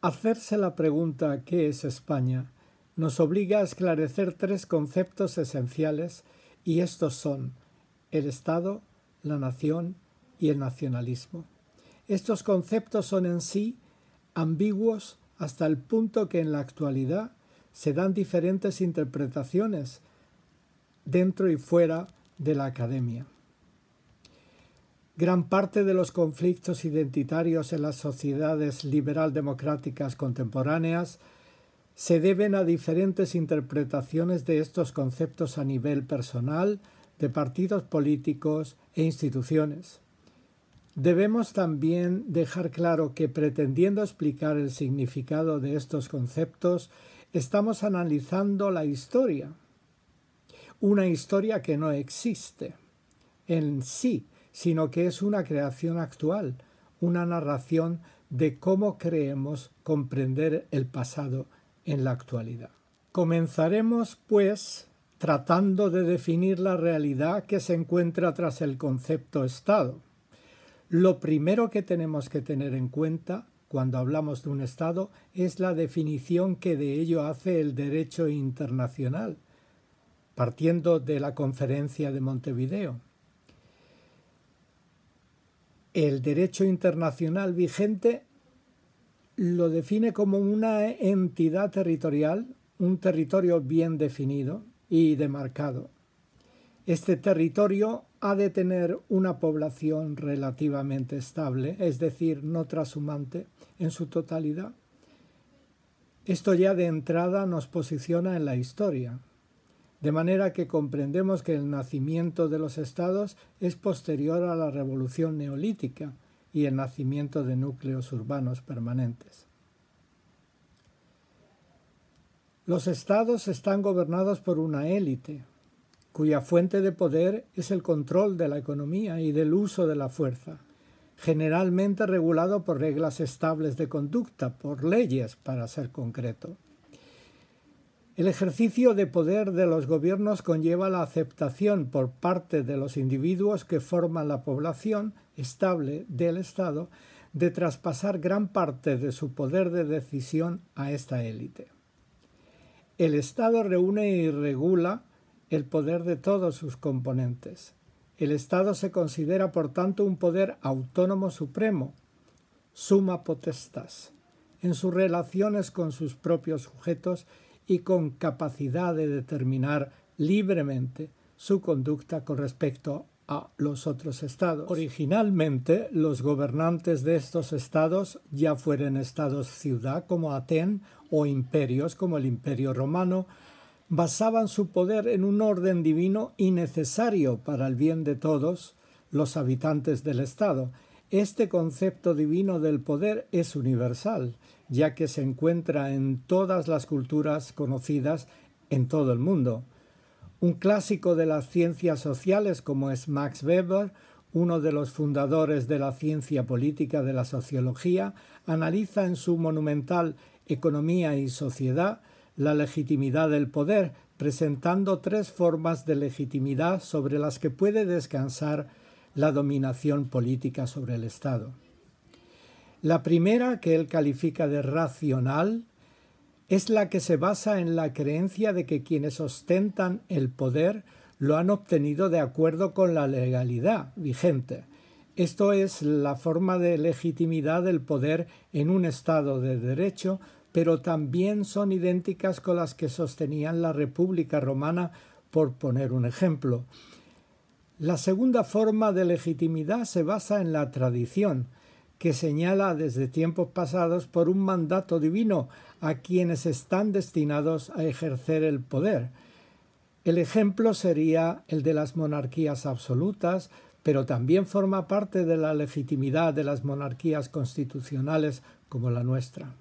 Hacerse la pregunta ¿qué es España? nos obliga a esclarecer tres conceptos esenciales y estos son el Estado, la nación y el nacionalismo. Estos conceptos son en sí ambiguos hasta el punto que en la actualidad se dan diferentes interpretaciones dentro y fuera de la academia. Gran parte de los conflictos identitarios en las sociedades liberal-democráticas contemporáneas se deben a diferentes interpretaciones de estos conceptos a nivel personal, de partidos políticos e instituciones. Debemos también dejar claro que pretendiendo explicar el significado de estos conceptos, estamos analizando la historia, una historia que no existe en sí, sino que es una creación actual, una narración de cómo creemos comprender el pasado en la actualidad. Comenzaremos, pues, tratando de definir la realidad que se encuentra tras el concepto Estado. Lo primero que tenemos que tener en cuenta cuando hablamos de un Estado es la definición que de ello hace el derecho internacional, partiendo de la Conferencia de Montevideo el derecho internacional vigente lo define como una entidad territorial, un territorio bien definido y demarcado. Este territorio ha de tener una población relativamente estable, es decir, no trashumante en su totalidad. Esto ya de entrada nos posiciona en la historia, de manera que comprendemos que el nacimiento de los estados es posterior a la revolución neolítica y el nacimiento de núcleos urbanos permanentes. Los estados están gobernados por una élite, cuya fuente de poder es el control de la economía y del uso de la fuerza, generalmente regulado por reglas estables de conducta, por leyes, para ser concreto. El ejercicio de poder de los gobiernos conlleva la aceptación por parte de los individuos que forman la población estable del Estado de traspasar gran parte de su poder de decisión a esta élite. El Estado reúne y regula el poder de todos sus componentes. El Estado se considera, por tanto, un poder autónomo supremo, suma potestas, en sus relaciones con sus propios sujetos y con capacidad de determinar libremente su conducta con respecto a los otros estados. Originalmente, los gobernantes de estos estados, ya fueran estados-ciudad como Aten o imperios como el Imperio Romano, basaban su poder en un orden divino y necesario para el bien de todos los habitantes del estado, este concepto divino del poder es universal, ya que se encuentra en todas las culturas conocidas en todo el mundo. Un clásico de las ciencias sociales como es Max Weber, uno de los fundadores de la ciencia política de la sociología, analiza en su monumental Economía y Sociedad la legitimidad del poder, presentando tres formas de legitimidad sobre las que puede descansar la dominación política sobre el Estado. La primera, que él califica de racional, es la que se basa en la creencia de que quienes ostentan el poder lo han obtenido de acuerdo con la legalidad vigente. Esto es la forma de legitimidad del poder en un Estado de derecho, pero también son idénticas con las que sostenían la República Romana, por poner un ejemplo. La segunda forma de legitimidad se basa en la tradición, que señala desde tiempos pasados por un mandato divino a quienes están destinados a ejercer el poder. El ejemplo sería el de las monarquías absolutas, pero también forma parte de la legitimidad de las monarquías constitucionales como la nuestra.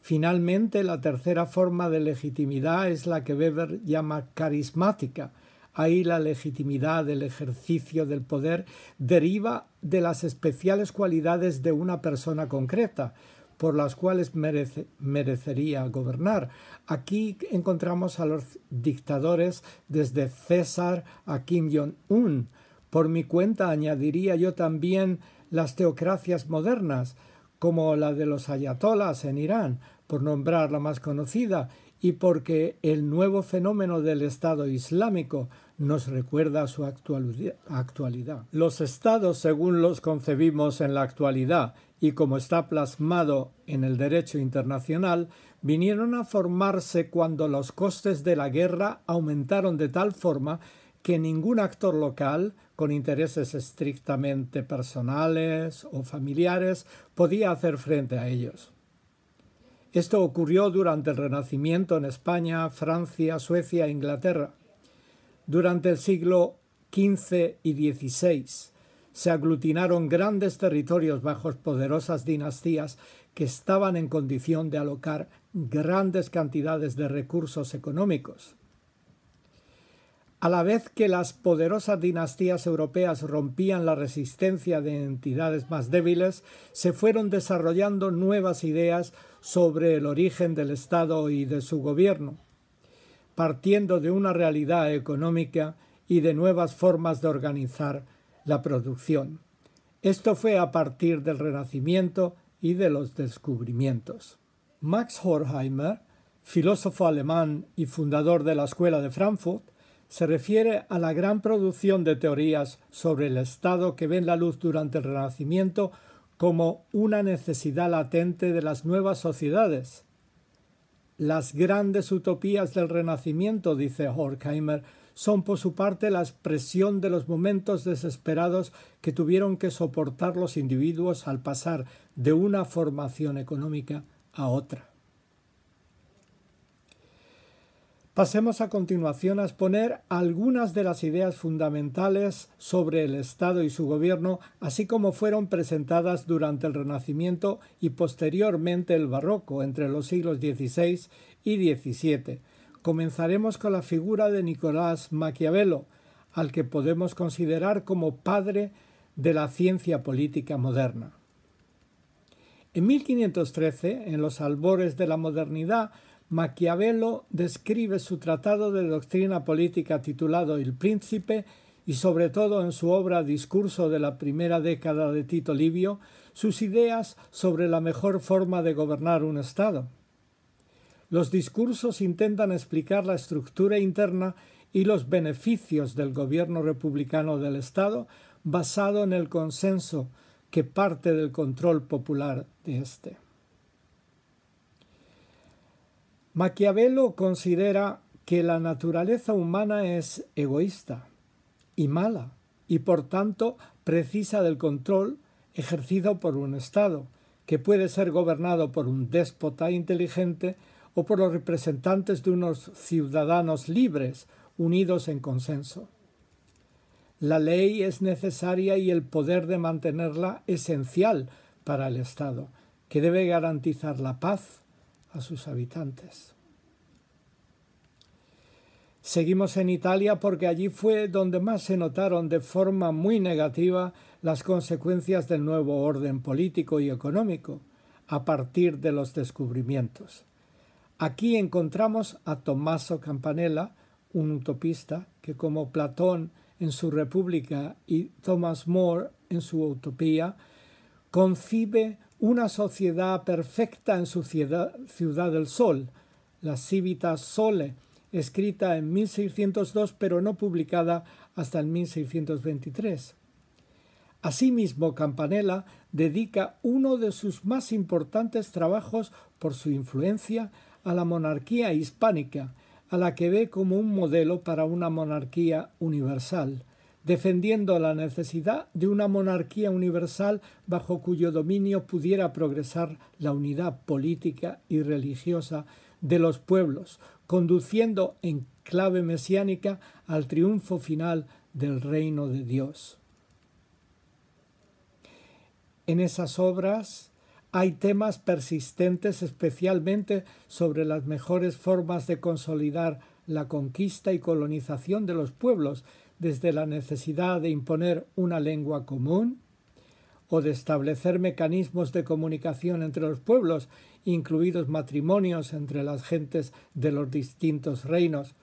Finalmente, la tercera forma de legitimidad es la que Weber llama carismática, Ahí la legitimidad del ejercicio del poder deriva de las especiales cualidades de una persona concreta, por las cuales merecería gobernar. Aquí encontramos a los dictadores desde César a Kim Jong-un. Por mi cuenta añadiría yo también las teocracias modernas, como la de los ayatolás en Irán, por nombrar la más conocida, y porque el nuevo fenómeno del Estado Islámico nos recuerda su actualidad. Los estados, según los concebimos en la actualidad y como está plasmado en el derecho internacional, vinieron a formarse cuando los costes de la guerra aumentaron de tal forma que ningún actor local, con intereses estrictamente personales o familiares, podía hacer frente a ellos. Esto ocurrió durante el Renacimiento en España, Francia, Suecia e Inglaterra. Durante el siglo XV y XVI se aglutinaron grandes territorios bajo poderosas dinastías que estaban en condición de alocar grandes cantidades de recursos económicos. A la vez que las poderosas dinastías europeas rompían la resistencia de entidades más débiles, se fueron desarrollando nuevas ideas sobre el origen del Estado y de su gobierno partiendo de una realidad económica y de nuevas formas de organizar la producción. Esto fue a partir del Renacimiento y de los descubrimientos. Max Horkheimer, filósofo alemán y fundador de la Escuela de Frankfurt, se refiere a la gran producción de teorías sobre el Estado que ven la luz durante el Renacimiento como una necesidad latente de las nuevas sociedades, las grandes utopías del Renacimiento, dice Horkheimer, son por su parte la expresión de los momentos desesperados que tuvieron que soportar los individuos al pasar de una formación económica a otra. Pasemos a continuación a exponer algunas de las ideas fundamentales sobre el Estado y su gobierno, así como fueron presentadas durante el Renacimiento y posteriormente el Barroco entre los siglos XVI y XVII. Comenzaremos con la figura de Nicolás Maquiavelo, al que podemos considerar como padre de la ciencia política moderna. En 1513, en los albores de la modernidad, Maquiavelo describe su tratado de doctrina política titulado El Príncipe y sobre todo en su obra Discurso de la primera década de Tito Livio, sus ideas sobre la mejor forma de gobernar un Estado. Los discursos intentan explicar la estructura interna y los beneficios del gobierno republicano del Estado basado en el consenso que parte del control popular de éste. Maquiavelo considera que la naturaleza humana es egoísta y mala y por tanto precisa del control ejercido por un Estado, que puede ser gobernado por un déspota inteligente o por los representantes de unos ciudadanos libres unidos en consenso. La ley es necesaria y el poder de mantenerla esencial para el Estado, que debe garantizar la paz, a sus habitantes. Seguimos en Italia porque allí fue donde más se notaron de forma muy negativa las consecuencias del nuevo orden político y económico, a partir de los descubrimientos. Aquí encontramos a Tommaso Campanella, un utopista que como Platón en su República y Thomas More en su Utopía, concibe una sociedad perfecta en su ciudad, del Sol, la Civitas Sole, escrita en 1602 pero no publicada hasta el 1623. Asimismo, Campanella dedica uno de sus más importantes trabajos por su influencia a la monarquía hispánica, a la que ve como un modelo para una monarquía universal defendiendo la necesidad de una monarquía universal bajo cuyo dominio pudiera progresar la unidad política y religiosa de los pueblos, conduciendo en clave mesiánica al triunfo final del reino de Dios. En esas obras hay temas persistentes especialmente sobre las mejores formas de consolidar la conquista y colonización de los pueblos, desde la necesidad de imponer una lengua común o de establecer mecanismos de comunicación entre los pueblos, incluidos matrimonios entre las gentes de los distintos reinos.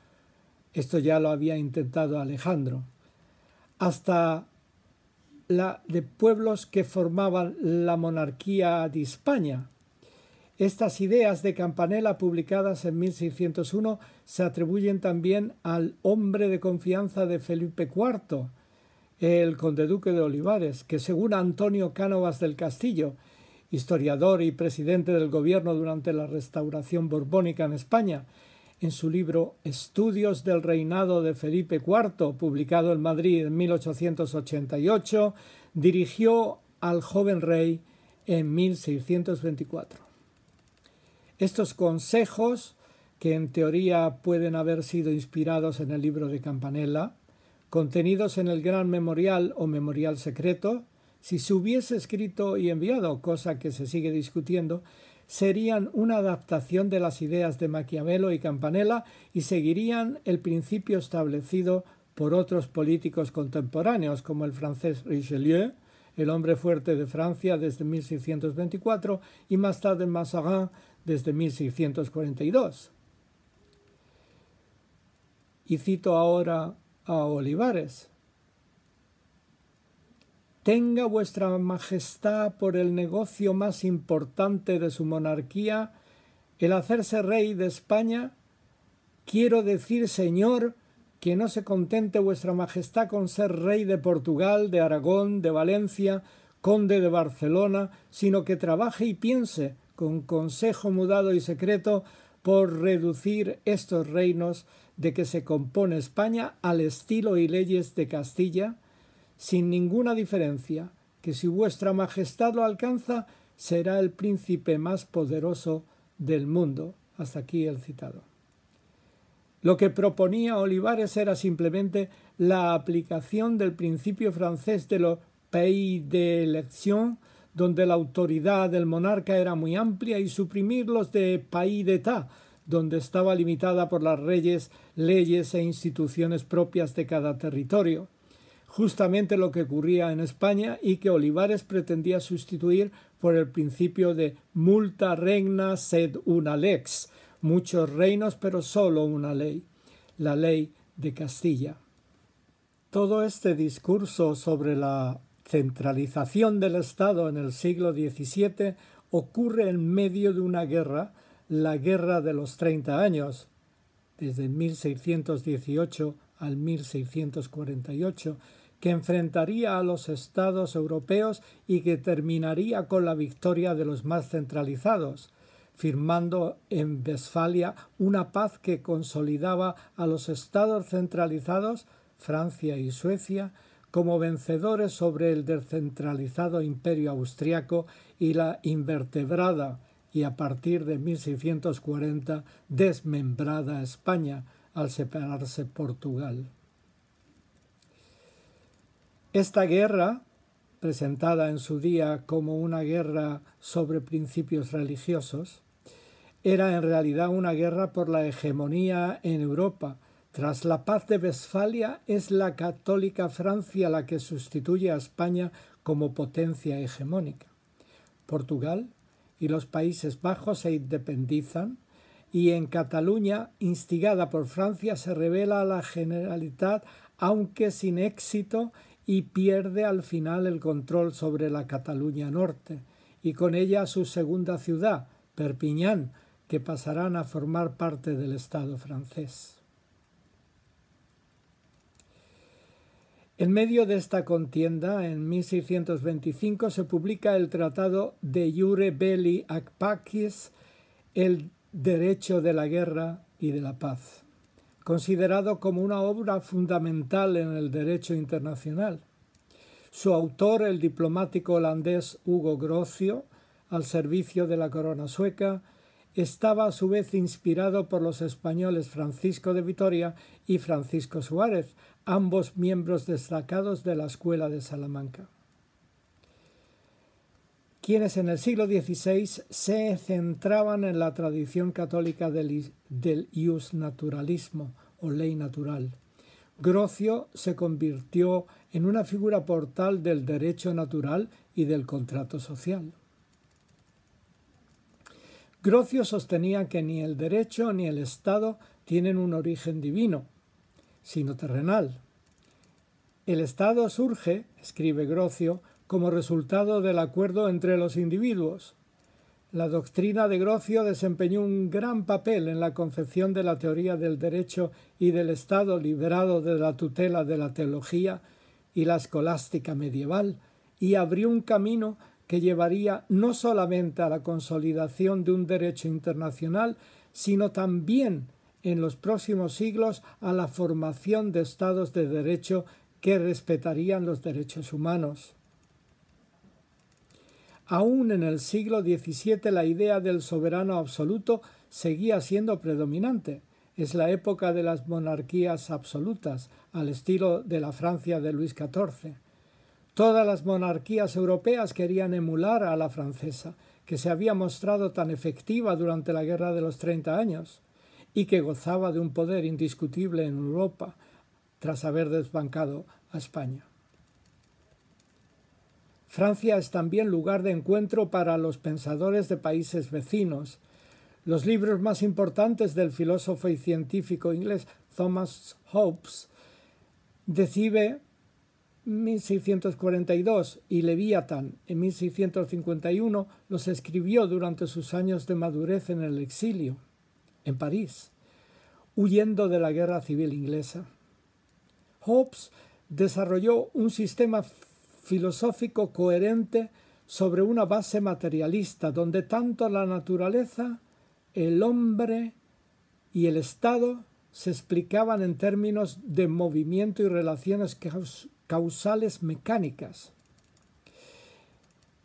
Esto ya lo había intentado Alejandro. Hasta la de pueblos que formaban la monarquía de España, estas ideas de Campanella, publicadas en 1601, se atribuyen también al hombre de confianza de Felipe IV, el conde duque de Olivares, que según Antonio Cánovas del Castillo, historiador y presidente del gobierno durante la restauración borbónica en España, en su libro Estudios del reinado de Felipe IV, publicado en Madrid en 1888, dirigió al joven rey en 1624. Estos consejos, que en teoría pueden haber sido inspirados en el libro de Campanella, contenidos en el gran memorial o memorial secreto, si se hubiese escrito y enviado, cosa que se sigue discutiendo, serían una adaptación de las ideas de Maquiavelo y Campanella y seguirían el principio establecido por otros políticos contemporáneos, como el francés Richelieu, el hombre fuerte de Francia desde 1624, y más tarde Mazarin desde 1642. Y cito ahora a Olivares. Tenga vuestra majestad por el negocio más importante de su monarquía el hacerse rey de España, quiero decir, señor, que no se contente vuestra majestad con ser rey de Portugal, de Aragón, de Valencia, conde de Barcelona, sino que trabaje y piense con consejo mudado y secreto por reducir estos reinos de que se compone España al estilo y leyes de Castilla, sin ninguna diferencia, que si vuestra majestad lo alcanza, será el príncipe más poderoso del mundo. Hasta aquí el citado. Lo que proponía Olivares era simplemente la aplicación del principio francés de los pays de elección donde la autoridad del monarca era muy amplia, y suprimir los de país de donde estaba limitada por las reyes, leyes e instituciones propias de cada territorio. Justamente lo que ocurría en España y que Olivares pretendía sustituir por el principio de multa regna sed una lex, muchos reinos pero solo una ley, la ley de Castilla. Todo este discurso sobre la centralización del Estado en el siglo XVII ocurre en medio de una guerra, la Guerra de los Treinta Años, desde 1618 al 1648, que enfrentaría a los estados europeos y que terminaría con la victoria de los más centralizados, firmando en Westfalia una paz que consolidaba a los estados centralizados, Francia y Suecia, como vencedores sobre el descentralizado imperio austriaco y la invertebrada y a partir de 1640 desmembrada España al separarse Portugal. Esta guerra, presentada en su día como una guerra sobre principios religiosos, era en realidad una guerra por la hegemonía en Europa, tras la paz de Westfalia es la católica Francia la que sustituye a España como potencia hegemónica. Portugal y los Países Bajos se independizan y en Cataluña, instigada por Francia, se revela a la Generalitat, aunque sin éxito, y pierde al final el control sobre la Cataluña Norte, y con ella su segunda ciudad, Perpiñán, que pasarán a formar parte del Estado francés. En medio de esta contienda, en 1625 se publica el tratado de Jure Belli ac el derecho de la guerra y de la paz, considerado como una obra fundamental en el derecho internacional. Su autor, el diplomático holandés Hugo Grocio, al servicio de la corona sueca, estaba a su vez inspirado por los españoles Francisco de Vitoria y Francisco Suárez, ambos miembros destacados de la Escuela de Salamanca, quienes en el siglo XVI se centraban en la tradición católica del, ius naturalismo o ley natural. Grocio se convirtió en una figura portal del derecho natural y del contrato social. Grocio sostenía que ni el derecho ni el Estado tienen un origen divino, sino terrenal. El Estado surge, escribe Grocio, como resultado del acuerdo entre los individuos. La doctrina de Grocio desempeñó un gran papel en la concepción de la teoría del derecho y del Estado liberado de la tutela de la teología y la escolástica medieval, y abrió un camino que llevaría no solamente a la consolidación de un derecho internacional, sino también en los próximos siglos a la formación de estados de derecho que respetarían los derechos humanos. Aún en el siglo XVII la idea del soberano absoluto seguía siendo predominante. Es la época de las monarquías absolutas, al estilo de la Francia de Luis XIV. Todas las monarquías europeas querían emular a la francesa, que se había mostrado tan efectiva durante la Guerra de los Treinta Años y que gozaba de un poder indiscutible en Europa tras haber desbancado a España. Francia es también lugar de encuentro para los pensadores de países vecinos. Los libros más importantes del filósofo y científico inglés Thomas Hobbes decibe 1642 y Leviatán en 1651 los escribió durante sus años de madurez en el exilio, en París, huyendo de la guerra civil inglesa. Hobbes desarrolló un sistema filosófico coherente sobre una base materialista donde tanto la naturaleza, el hombre y el Estado se explicaban en términos de movimiento y relaciones causales mecánicas.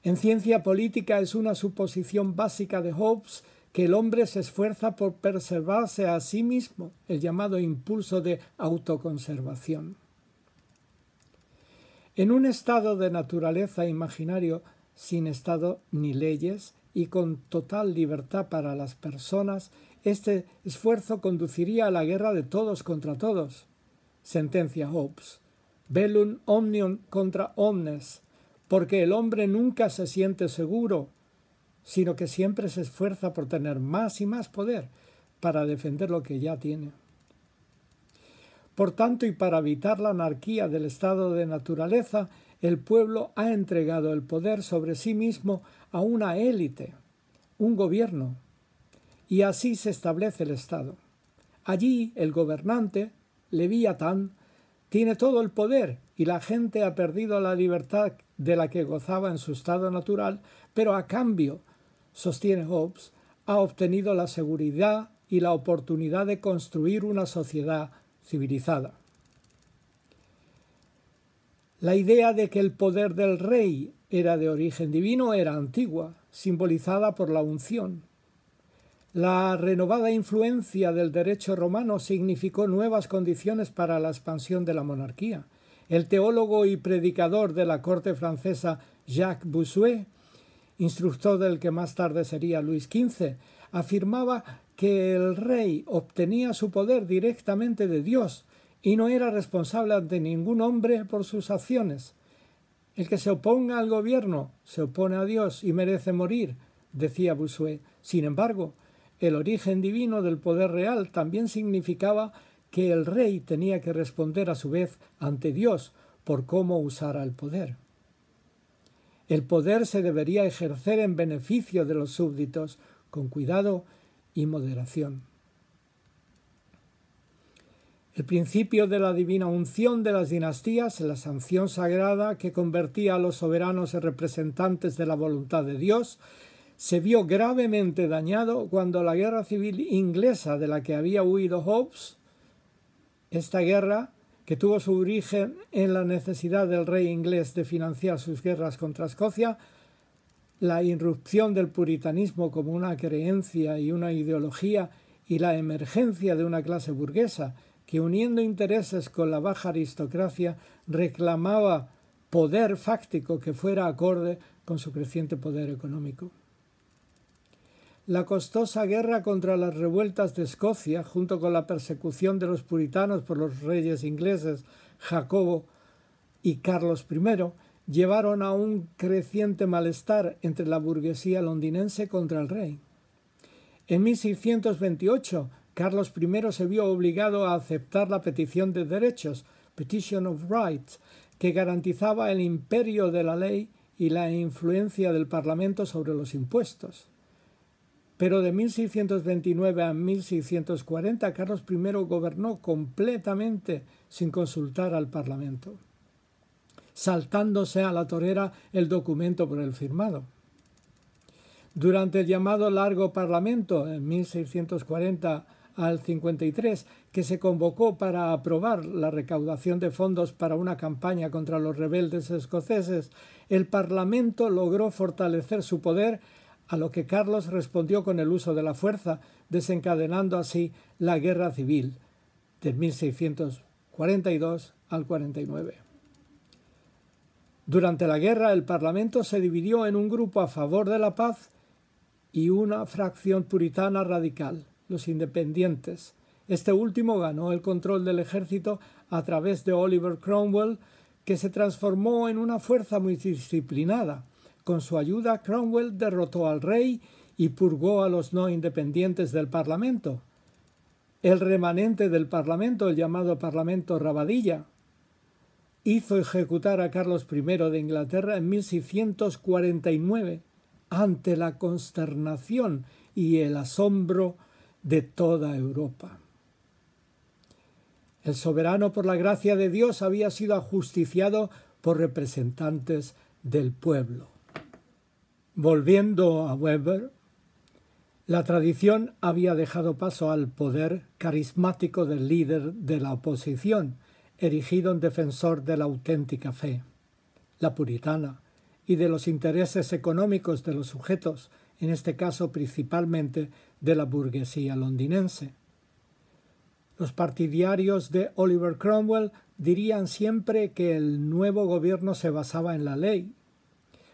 En ciencia política es una suposición básica de Hobbes que el hombre se esfuerza por preservarse a sí mismo, el llamado impulso de autoconservación. En un estado de naturaleza imaginario, sin Estado ni leyes y con total libertad para las personas, este esfuerzo conduciría a la guerra de todos contra todos, sentencia Hobbes. Bellum omnium contra omnes, porque el hombre nunca se siente seguro, sino que siempre se esfuerza por tener más y más poder para defender lo que ya tiene. Por tanto, y para evitar la anarquía del estado de naturaleza, el pueblo ha entregado el poder sobre sí mismo a una élite, un gobierno, y así se establece el Estado. Allí el gobernante, Leviatán, tiene todo el poder y la gente ha perdido la libertad de la que gozaba en su estado natural, pero a cambio, sostiene Hobbes, ha obtenido la seguridad y la oportunidad de construir una sociedad civilizada. La idea de que el poder del rey era de origen divino era antigua, simbolizada por la unción, la renovada influencia del derecho romano significó nuevas condiciones para la expansión de la monarquía. El teólogo y predicador de la corte francesa Jacques Bossuet, instructor del que más tarde sería Luis XV, afirmaba que el rey obtenía su poder directamente de Dios y no era responsable ante ningún hombre por sus acciones. El que se oponga al gobierno se opone a Dios y merece morir, decía Bossuet. Sin embargo, el origen divino del poder real también significaba que el rey tenía que responder a su vez ante Dios por cómo usara el poder. El poder se debería ejercer en beneficio de los súbditos, con cuidado y moderación. El principio de la divina unción de las dinastías, la sanción sagrada que convertía a los soberanos en representantes de la voluntad de Dios, se vio gravemente dañado cuando la guerra civil inglesa de la que había huido Hobbes, esta guerra que tuvo su origen en la necesidad del rey inglés de financiar sus guerras contra Escocia, la irrupción del puritanismo como una creencia y una ideología y la emergencia de una clase burguesa que uniendo intereses con la baja aristocracia reclamaba poder fáctico que fuera acorde con su creciente poder económico. La costosa guerra contra las revueltas de Escocia, junto con la persecución de los puritanos por los reyes ingleses Jacobo y Carlos I, llevaron a un creciente malestar entre la burguesía londinense contra el rey. En 1628, Carlos I se vio obligado a aceptar la petición de derechos, Petition of Rights, que garantizaba el imperio de la ley y la influencia del Parlamento sobre los impuestos. Pero de 1629 a 1640 Carlos I gobernó completamente sin consultar al Parlamento, saltándose a la torera el documento por el firmado. Durante el llamado Largo Parlamento, en 1640 al 53, que se convocó para aprobar la recaudación de fondos para una campaña contra los rebeldes escoceses, el Parlamento logró fortalecer su poder a lo que Carlos respondió con el uso de la fuerza, desencadenando así la guerra civil de 1642 al 49. Durante la guerra el Parlamento se dividió en un grupo a favor de la paz y una fracción puritana radical, los independientes. Este último ganó el control del ejército a través de Oliver Cromwell, que se transformó en una fuerza muy disciplinada, con su ayuda, Cromwell derrotó al rey y purgó a los no independientes del Parlamento. El remanente del Parlamento, el llamado Parlamento Rabadilla, hizo ejecutar a Carlos I de Inglaterra en 1649 ante la consternación y el asombro de toda Europa. El soberano, por la gracia de Dios, había sido ajusticiado por representantes del pueblo. Volviendo a Weber, la tradición había dejado paso al poder carismático del líder de la oposición, erigido en defensor de la auténtica fe, la puritana, y de los intereses económicos de los sujetos, en este caso principalmente de la burguesía londinense. Los partidarios de Oliver Cromwell dirían siempre que el nuevo gobierno se basaba en la ley,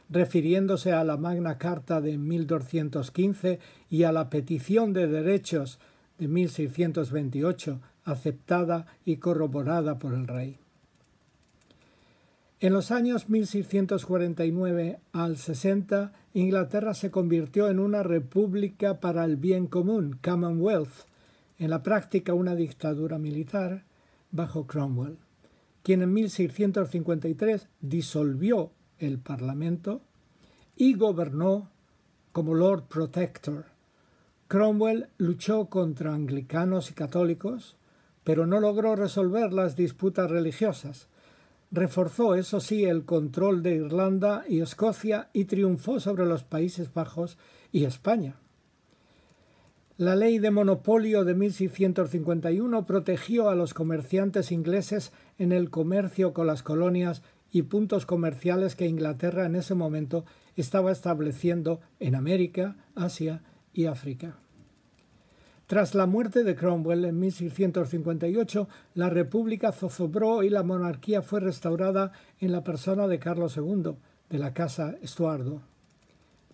refiriéndose a la Magna Carta de 1215 y a la Petición de Derechos de 1628, aceptada y corroborada por el rey. En los años 1649 al 60, Inglaterra se convirtió en una república para el bien común, Commonwealth, en la práctica una dictadura militar bajo Cromwell, quien en 1653 disolvió el Parlamento, y gobernó como Lord Protector. Cromwell luchó contra anglicanos y católicos, pero no logró resolver las disputas religiosas. Reforzó, eso sí, el control de Irlanda y Escocia y triunfó sobre los Países Bajos y España. La ley de monopolio de 1651 protegió a los comerciantes ingleses en el comercio con las colonias y puntos comerciales que Inglaterra en ese momento estaba estableciendo en América, Asia y África. Tras la muerte de Cromwell en 1658, la República zozobró y la monarquía fue restaurada en la persona de Carlos II, de la Casa Estuardo.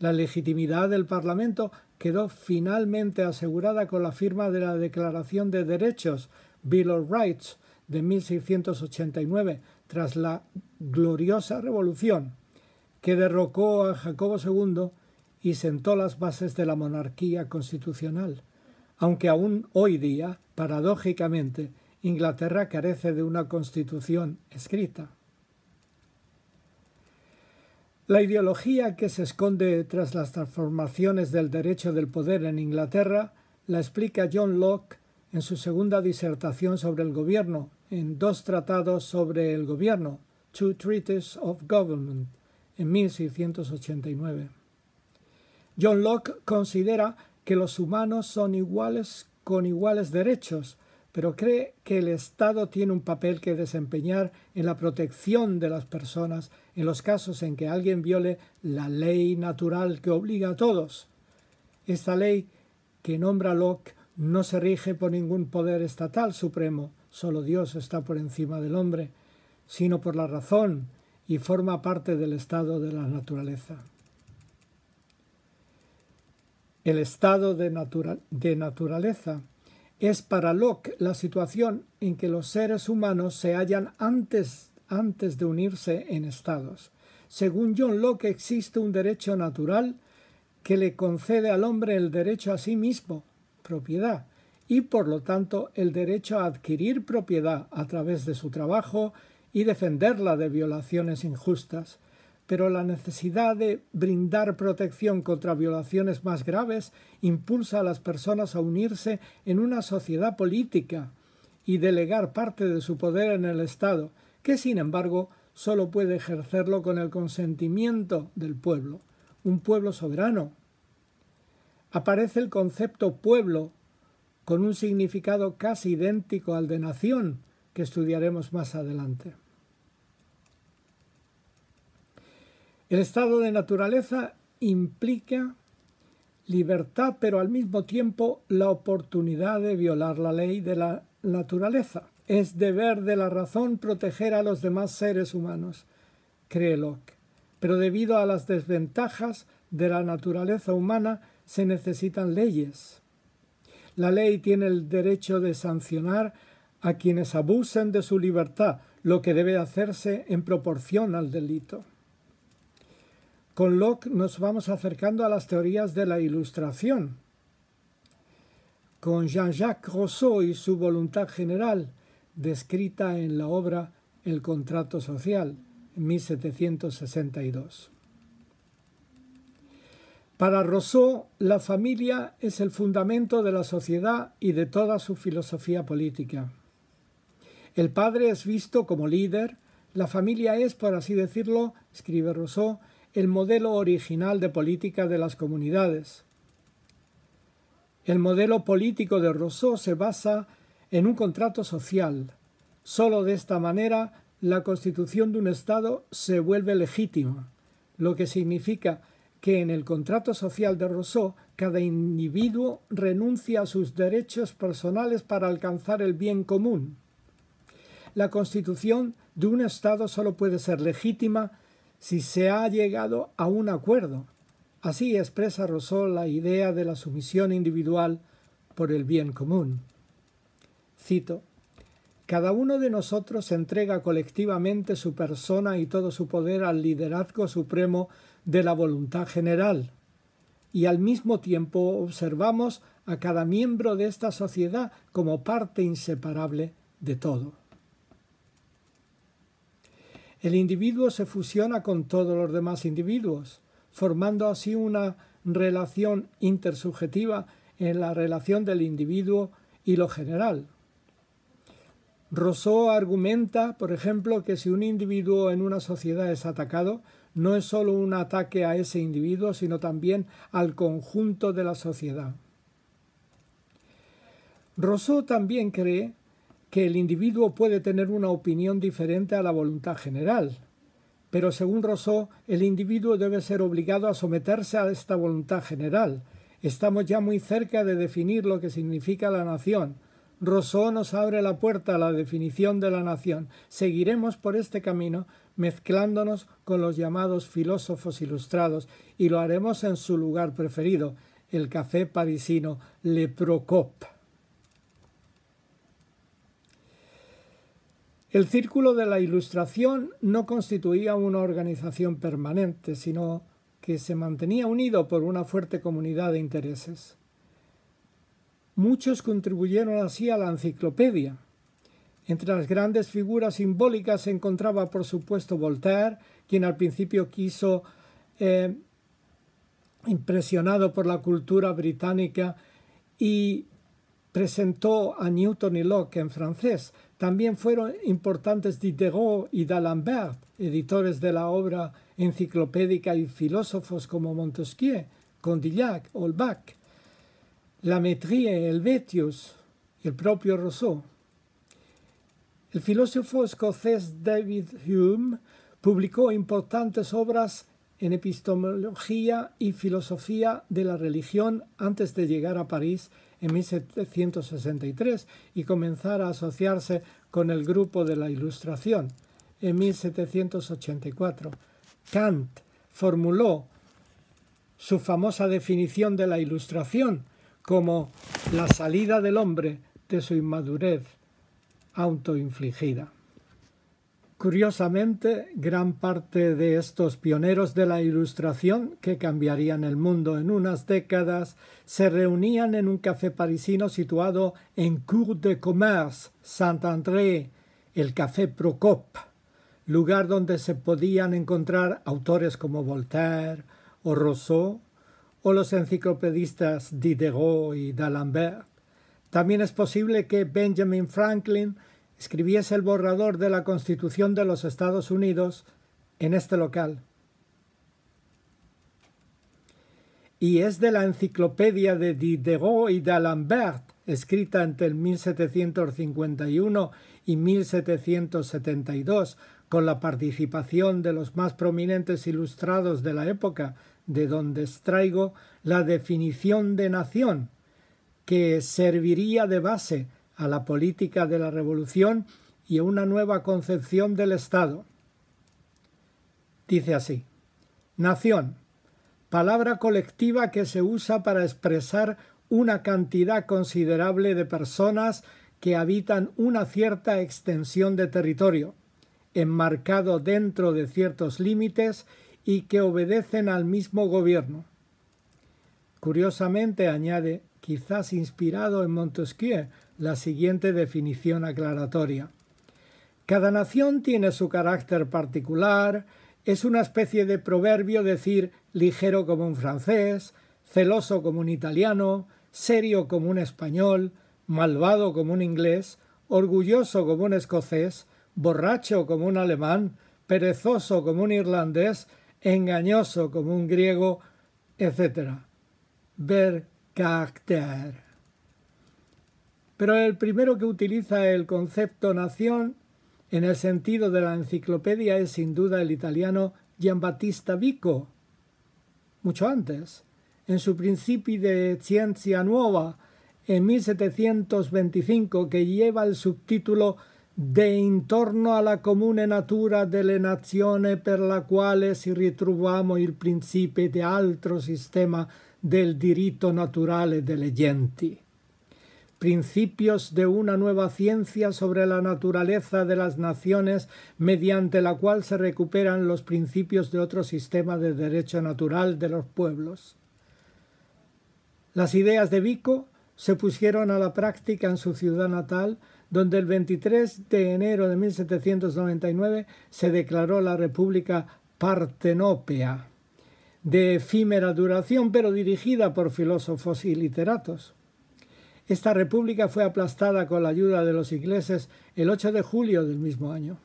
La legitimidad del Parlamento quedó finalmente asegurada con la firma de la Declaración de Derechos, Bill of Rights, de 1689, tras la gloriosa revolución que derrocó a Jacobo II y sentó las bases de la monarquía constitucional, aunque aún hoy día, paradójicamente, Inglaterra carece de una constitución escrita. La ideología que se esconde tras las transformaciones del derecho del poder en Inglaterra la explica John Locke en su segunda disertación sobre el gobierno, en dos tratados sobre el gobierno, Two Treatises of Government, en 1689. John Locke considera que los humanos son iguales con iguales derechos, pero cree que el Estado tiene un papel que desempeñar en la protección de las personas en los casos en que alguien viole la ley natural que obliga a todos. Esta ley que nombra Locke no se rige por ningún poder estatal supremo, solo Dios está por encima del hombre, sino por la razón y forma parte del estado de la naturaleza. El estado de, naturaleza es para Locke la situación en que los seres humanos se hallan antes, antes de unirse en estados. Según John Locke existe un derecho natural que le concede al hombre el derecho a sí mismo propiedad y por lo tanto el derecho a adquirir propiedad a través de su trabajo y defenderla de violaciones injustas, pero la necesidad de brindar protección contra violaciones más graves impulsa a las personas a unirse en una sociedad política y delegar parte de su poder en el Estado, que sin embargo solo puede ejercerlo con el consentimiento del pueblo. Un pueblo soberano, aparece el concepto pueblo con un significado casi idéntico al de nación, que estudiaremos más adelante. El estado de naturaleza implica libertad, pero al mismo tiempo la oportunidad de violar la ley de la naturaleza. Es deber de la razón proteger a los demás seres humanos, cree Locke. Pero debido a las desventajas de la naturaleza humana, se necesitan leyes. La ley tiene el derecho de sancionar a quienes abusen de su libertad, lo que debe hacerse en proporción al delito. Con Locke nos vamos acercando a las teorías de la ilustración. Con Jean-Jacques Rousseau y su voluntad general, descrita en la obra El contrato social, en 1762. Para Rousseau, la familia es el fundamento de la sociedad y de toda su filosofía política. El padre es visto como líder, la familia es, por así decirlo, escribe Rousseau, el modelo original de política de las comunidades. El modelo político de Rousseau se basa en un contrato social. Solo de esta manera la constitución de un Estado se vuelve legítima, lo que significa que en el contrato social de Rousseau cada individuo renuncia a sus derechos personales para alcanzar el bien común. La constitución de un Estado solo puede ser legítima si se ha llegado a un acuerdo. Así expresa Rousseau la idea de la sumisión individual por el bien común. Cito, Cada uno de nosotros entrega colectivamente su persona y todo su poder al liderazgo supremo de la voluntad general. Y al mismo tiempo observamos a cada miembro de esta sociedad como parte inseparable de todo. El individuo se fusiona con todos los demás individuos, formando así una relación intersubjetiva en la relación del individuo y lo general. Rousseau argumenta, por ejemplo, que si un individuo en una sociedad es atacado, no es solo un ataque a ese individuo, sino también al conjunto de la sociedad. Rousseau también cree que el individuo puede tener una opinión diferente a la voluntad general, pero según Rousseau, el individuo debe ser obligado a someterse a esta voluntad general. Estamos ya muy cerca de definir lo que significa la nación, Rousseau nos abre la puerta a la definición de la nación. Seguiremos por este camino mezclándonos con los llamados filósofos ilustrados y lo haremos en su lugar preferido, el café parisino Le Procope. El Círculo de la Ilustración no constituía una organización permanente, sino que se mantenía unido por una fuerte comunidad de intereses. Muchos contribuyeron así a la enciclopedia. Entre las grandes figuras simbólicas se encontraba, por supuesto, Voltaire, quien al principio quiso, eh, impresionado por la cultura británica, y presentó a Newton y Locke en francés. También fueron importantes Diderot y d'Alembert, editores de la obra enciclopédica y filósofos como Montesquieu, Condillac, Olbach la metría, el el propio Rousseau. El filósofo escocés David Hume publicó importantes obras en epistemología y filosofía de la religión antes de llegar a París en 1763 y comenzar a asociarse con el grupo de la Ilustración en 1784. Kant formuló su famosa definición de la Ilustración como la salida del hombre de su inmadurez autoinfligida. Curiosamente, gran parte de estos pioneros de la Ilustración, que cambiarían el mundo en unas décadas, se reunían en un café parisino situado en Cour de Commerce, Saint-André, el Café Procope, lugar donde se podían encontrar autores como Voltaire o Rousseau, o los enciclopedistas Diderot y d'Alembert. También es posible que Benjamin Franklin escribiese el borrador de la Constitución de los Estados Unidos en este local. Y es de la enciclopedia de Diderot y d'Alembert, escrita entre el 1751 y 1772, con la participación de los más prominentes ilustrados de la época, de donde extraigo la definición de nación, que serviría de base a la política de la revolución y a una nueva concepción del Estado. Dice así, nación, palabra colectiva que se usa para expresar una cantidad considerable de personas que habitan una cierta extensión de territorio, enmarcado dentro de ciertos límites y que obedecen al mismo gobierno. Curiosamente añade, quizás inspirado en Montesquieu, la siguiente definición aclaratoria. Cada nación tiene su carácter particular, es una especie de proverbio decir ligero como un francés, celoso como un italiano, serio como un español, malvado como un inglés, orgulloso como un escocés, borracho como un alemán, perezoso como un irlandés, engañoso como un griego, etc. Ver carácter. Pero el primero que utiliza el concepto nación en el sentido de la enciclopedia es sin duda el italiano Giambattista Vico, mucho antes, en su Principi de Ciencia Nuova en 1725, que lleva el subtítulo de intorno la comune natura de delle nazioni per la quale si ritrovamo il principio de altro sistema del diritto naturale delle genti. Principios de una nueva ciencia sobre la naturaleza de las naciones mediante la cual se recuperan los principios de otro sistema de derecho natural de los pueblos. Las ideas de Vico se pusieron a la práctica en su ciudad natal donde el 23 de enero de 1799 se declaró la República Partenopea, de efímera duración pero dirigida por filósofos y literatos. Esta república fue aplastada con la ayuda de los ingleses el 8 de julio del mismo año.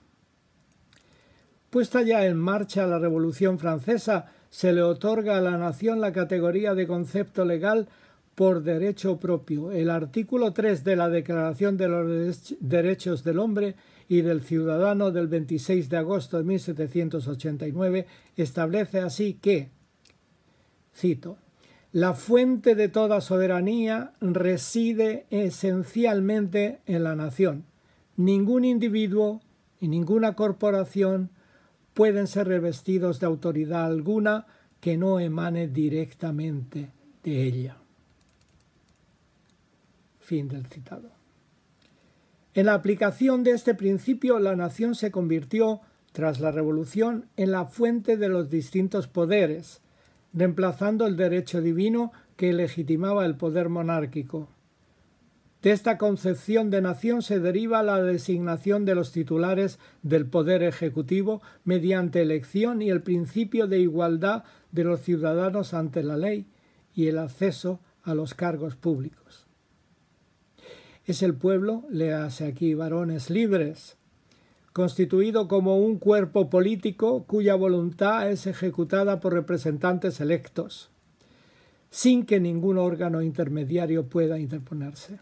Puesta ya en marcha la Revolución Francesa, se le otorga a la nación la categoría de concepto legal por derecho propio. El artículo 3 de la Declaración de los Derechos del Hombre y del Ciudadano del 26 de agosto de 1789 establece así que, cito, la fuente de toda soberanía reside esencialmente en la nación. Ningún individuo y ninguna corporación pueden ser revestidos de autoridad alguna que no emane directamente de ella. Fin del citado. En la aplicación de este principio, la nación se convirtió, tras la revolución, en la fuente de los distintos poderes, reemplazando el derecho divino que legitimaba el poder monárquico. De esta concepción de nación se deriva la designación de los titulares del poder ejecutivo mediante elección y el principio de igualdad de los ciudadanos ante la ley y el acceso a los cargos públicos. Es el pueblo, le hace aquí varones libres, constituido como un cuerpo político cuya voluntad es ejecutada por representantes electos, sin que ningún órgano intermediario pueda interponerse.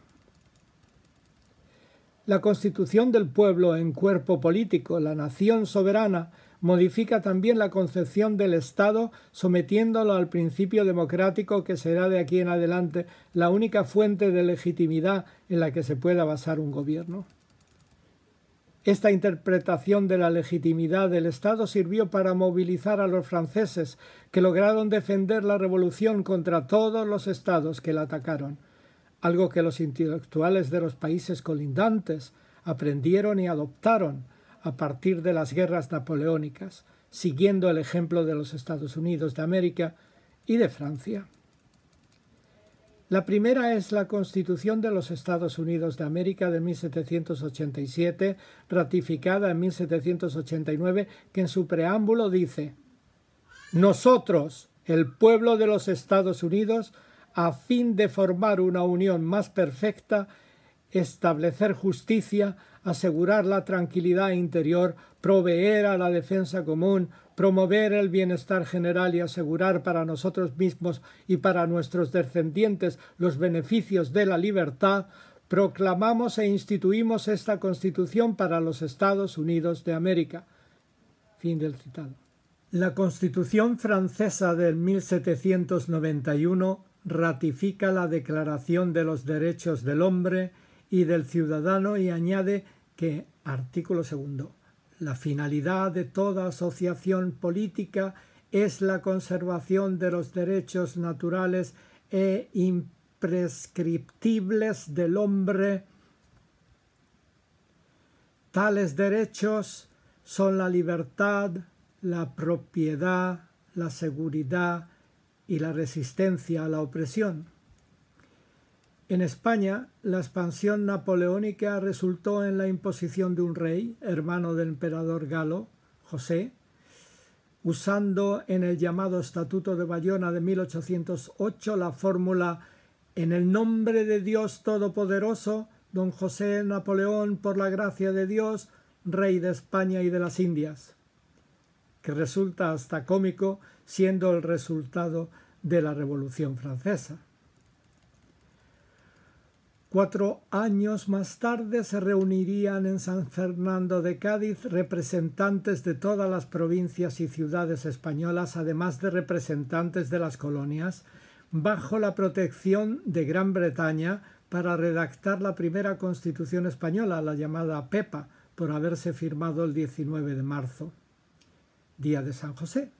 La constitución del pueblo en cuerpo político, la nación soberana, modifica también la concepción del Estado sometiéndolo al principio democrático que será de aquí en adelante la única fuente de legitimidad en la que se pueda basar un gobierno. Esta interpretación de la legitimidad del Estado sirvió para movilizar a los franceses, que lograron defender la revolución contra todos los estados que la atacaron, algo que los intelectuales de los países colindantes aprendieron y adoptaron, a partir de las guerras napoleónicas, siguiendo el ejemplo de los Estados Unidos de América y de Francia. La primera es la Constitución de los Estados Unidos de América de 1787, ratificada en 1789, que en su preámbulo dice, Nosotros, el pueblo de los Estados Unidos, a fin de formar una unión más perfecta, establecer justicia, asegurar la tranquilidad interior, proveer a la defensa común, promover el bienestar general y asegurar para nosotros mismos y para nuestros descendientes los beneficios de la libertad, proclamamos e instituimos esta Constitución para los Estados Unidos de América. Fin del citado. La Constitución francesa del 1791 ratifica la Declaración de los Derechos del Hombre y del Ciudadano y añade que, artículo segundo, la finalidad de toda asociación política es la conservación de los derechos naturales e imprescriptibles del hombre. Tales derechos son la libertad, la propiedad, la seguridad y la resistencia a la opresión. En España, la expansión napoleónica resultó en la imposición de un rey, hermano del emperador galo, José, usando en el llamado Estatuto de Bayona de 1808 la fórmula En el nombre de Dios Todopoderoso, don José Napoleón, por la gracia de Dios, rey de España y de las Indias, que resulta hasta cómico siendo el resultado de la Revolución Francesa. Cuatro años más tarde se reunirían en San Fernando de Cádiz representantes de todas las provincias y ciudades españolas, además de representantes de las colonias, bajo la protección de Gran Bretaña para redactar la primera constitución española, la llamada PEPA, por haberse firmado el 19 de marzo, día de San José.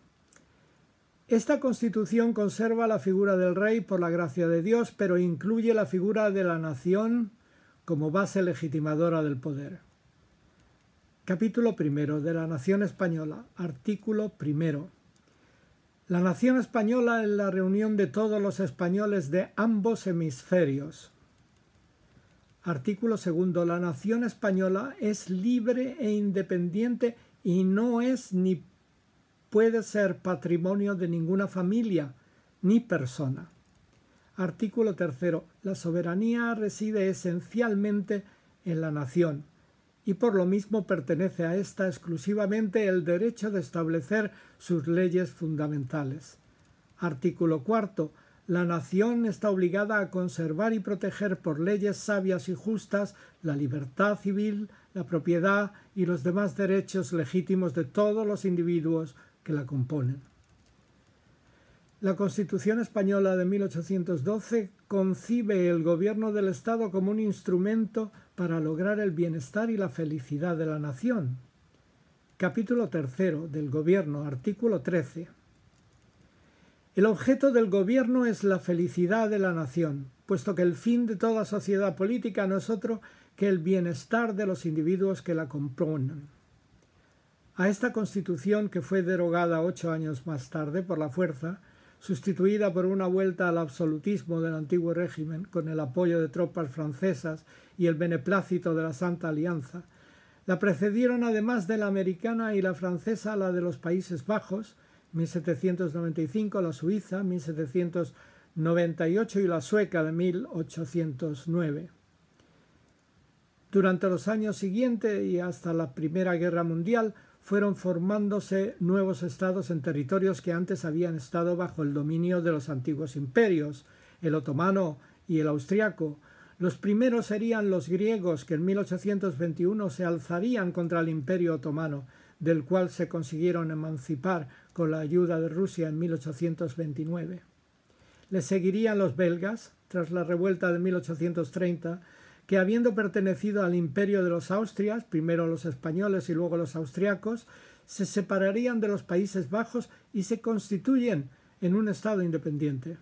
Esta constitución conserva la figura del rey por la gracia de Dios, pero incluye la figura de la nación como base legitimadora del poder. Capítulo primero de la Nación Española, artículo primero. La Nación Española es la reunión de todos los españoles de ambos hemisferios. Artículo segundo. La Nación Española es libre e independiente y no es ni puede ser patrimonio de ninguna familia ni persona. Artículo 3. La soberanía reside esencialmente en la nación y por lo mismo pertenece a ésta exclusivamente el derecho de establecer sus leyes fundamentales. Artículo 4. La nación está obligada a conservar y proteger por leyes sabias y justas la libertad civil, la propiedad y los demás derechos legítimos de todos los individuos que la componen. La Constitución española de 1812 concibe el gobierno del Estado como un instrumento para lograr el bienestar y la felicidad de la nación. Capítulo tercero del Gobierno, artículo 13. El objeto del gobierno es la felicidad de la nación, puesto que el fin de toda sociedad política no es otro que el bienestar de los individuos que la componen. A esta constitución, que fue derogada ocho años más tarde por la fuerza, sustituida por una vuelta al absolutismo del antiguo régimen, con el apoyo de tropas francesas y el beneplácito de la Santa Alianza, la precedieron además de la americana y la francesa la de los Países Bajos, 1795, la suiza, 1798 y la sueca de 1809. Durante los años siguientes y hasta la Primera Guerra Mundial, fueron formándose nuevos estados en territorios que antes habían estado bajo el dominio de los antiguos imperios, el otomano y el austriaco. Los primeros serían los griegos que en 1821 se alzarían contra el imperio otomano, del cual se consiguieron emancipar con la ayuda de Rusia en 1829. Le seguirían los belgas, tras la revuelta de 1830, que habiendo pertenecido al imperio de los Austrias, primero los españoles y luego los austriacos, se separarían de los Países Bajos y se constituyen en un Estado independiente.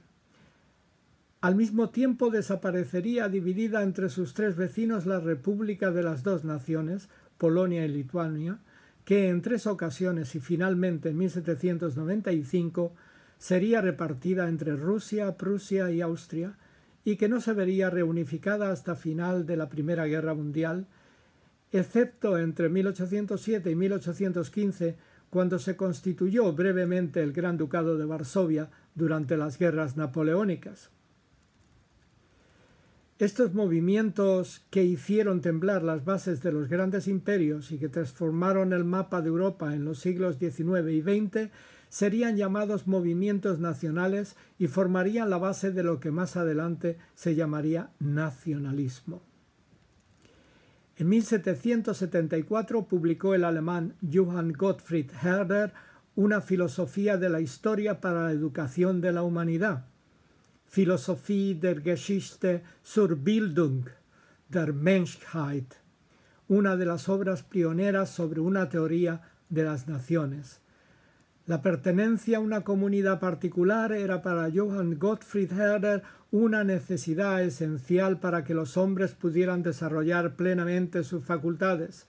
Al mismo tiempo desaparecería dividida entre sus tres vecinos la República de las dos naciones, Polonia y Lituania, que en tres ocasiones y finalmente en 1795 sería repartida entre Rusia, Prusia y Austria, y que no se vería reunificada hasta final de la Primera Guerra Mundial, excepto entre 1807 y 1815, cuando se constituyó brevemente el Gran Ducado de Varsovia durante las guerras napoleónicas. Estos movimientos que hicieron temblar las bases de los grandes imperios y que transformaron el mapa de Europa en los siglos XIX y XX serían llamados movimientos nacionales y formarían la base de lo que más adelante se llamaría nacionalismo. En 1774 publicó el alemán Johann Gottfried Herder una filosofía de la historia para la educación de la humanidad, Philosophie der Geschichte zur Bildung der Menschheit, una de las obras pioneras sobre una teoría de las naciones. La pertenencia a una comunidad particular era para Johann Gottfried Herder una necesidad esencial para que los hombres pudieran desarrollar plenamente sus facultades.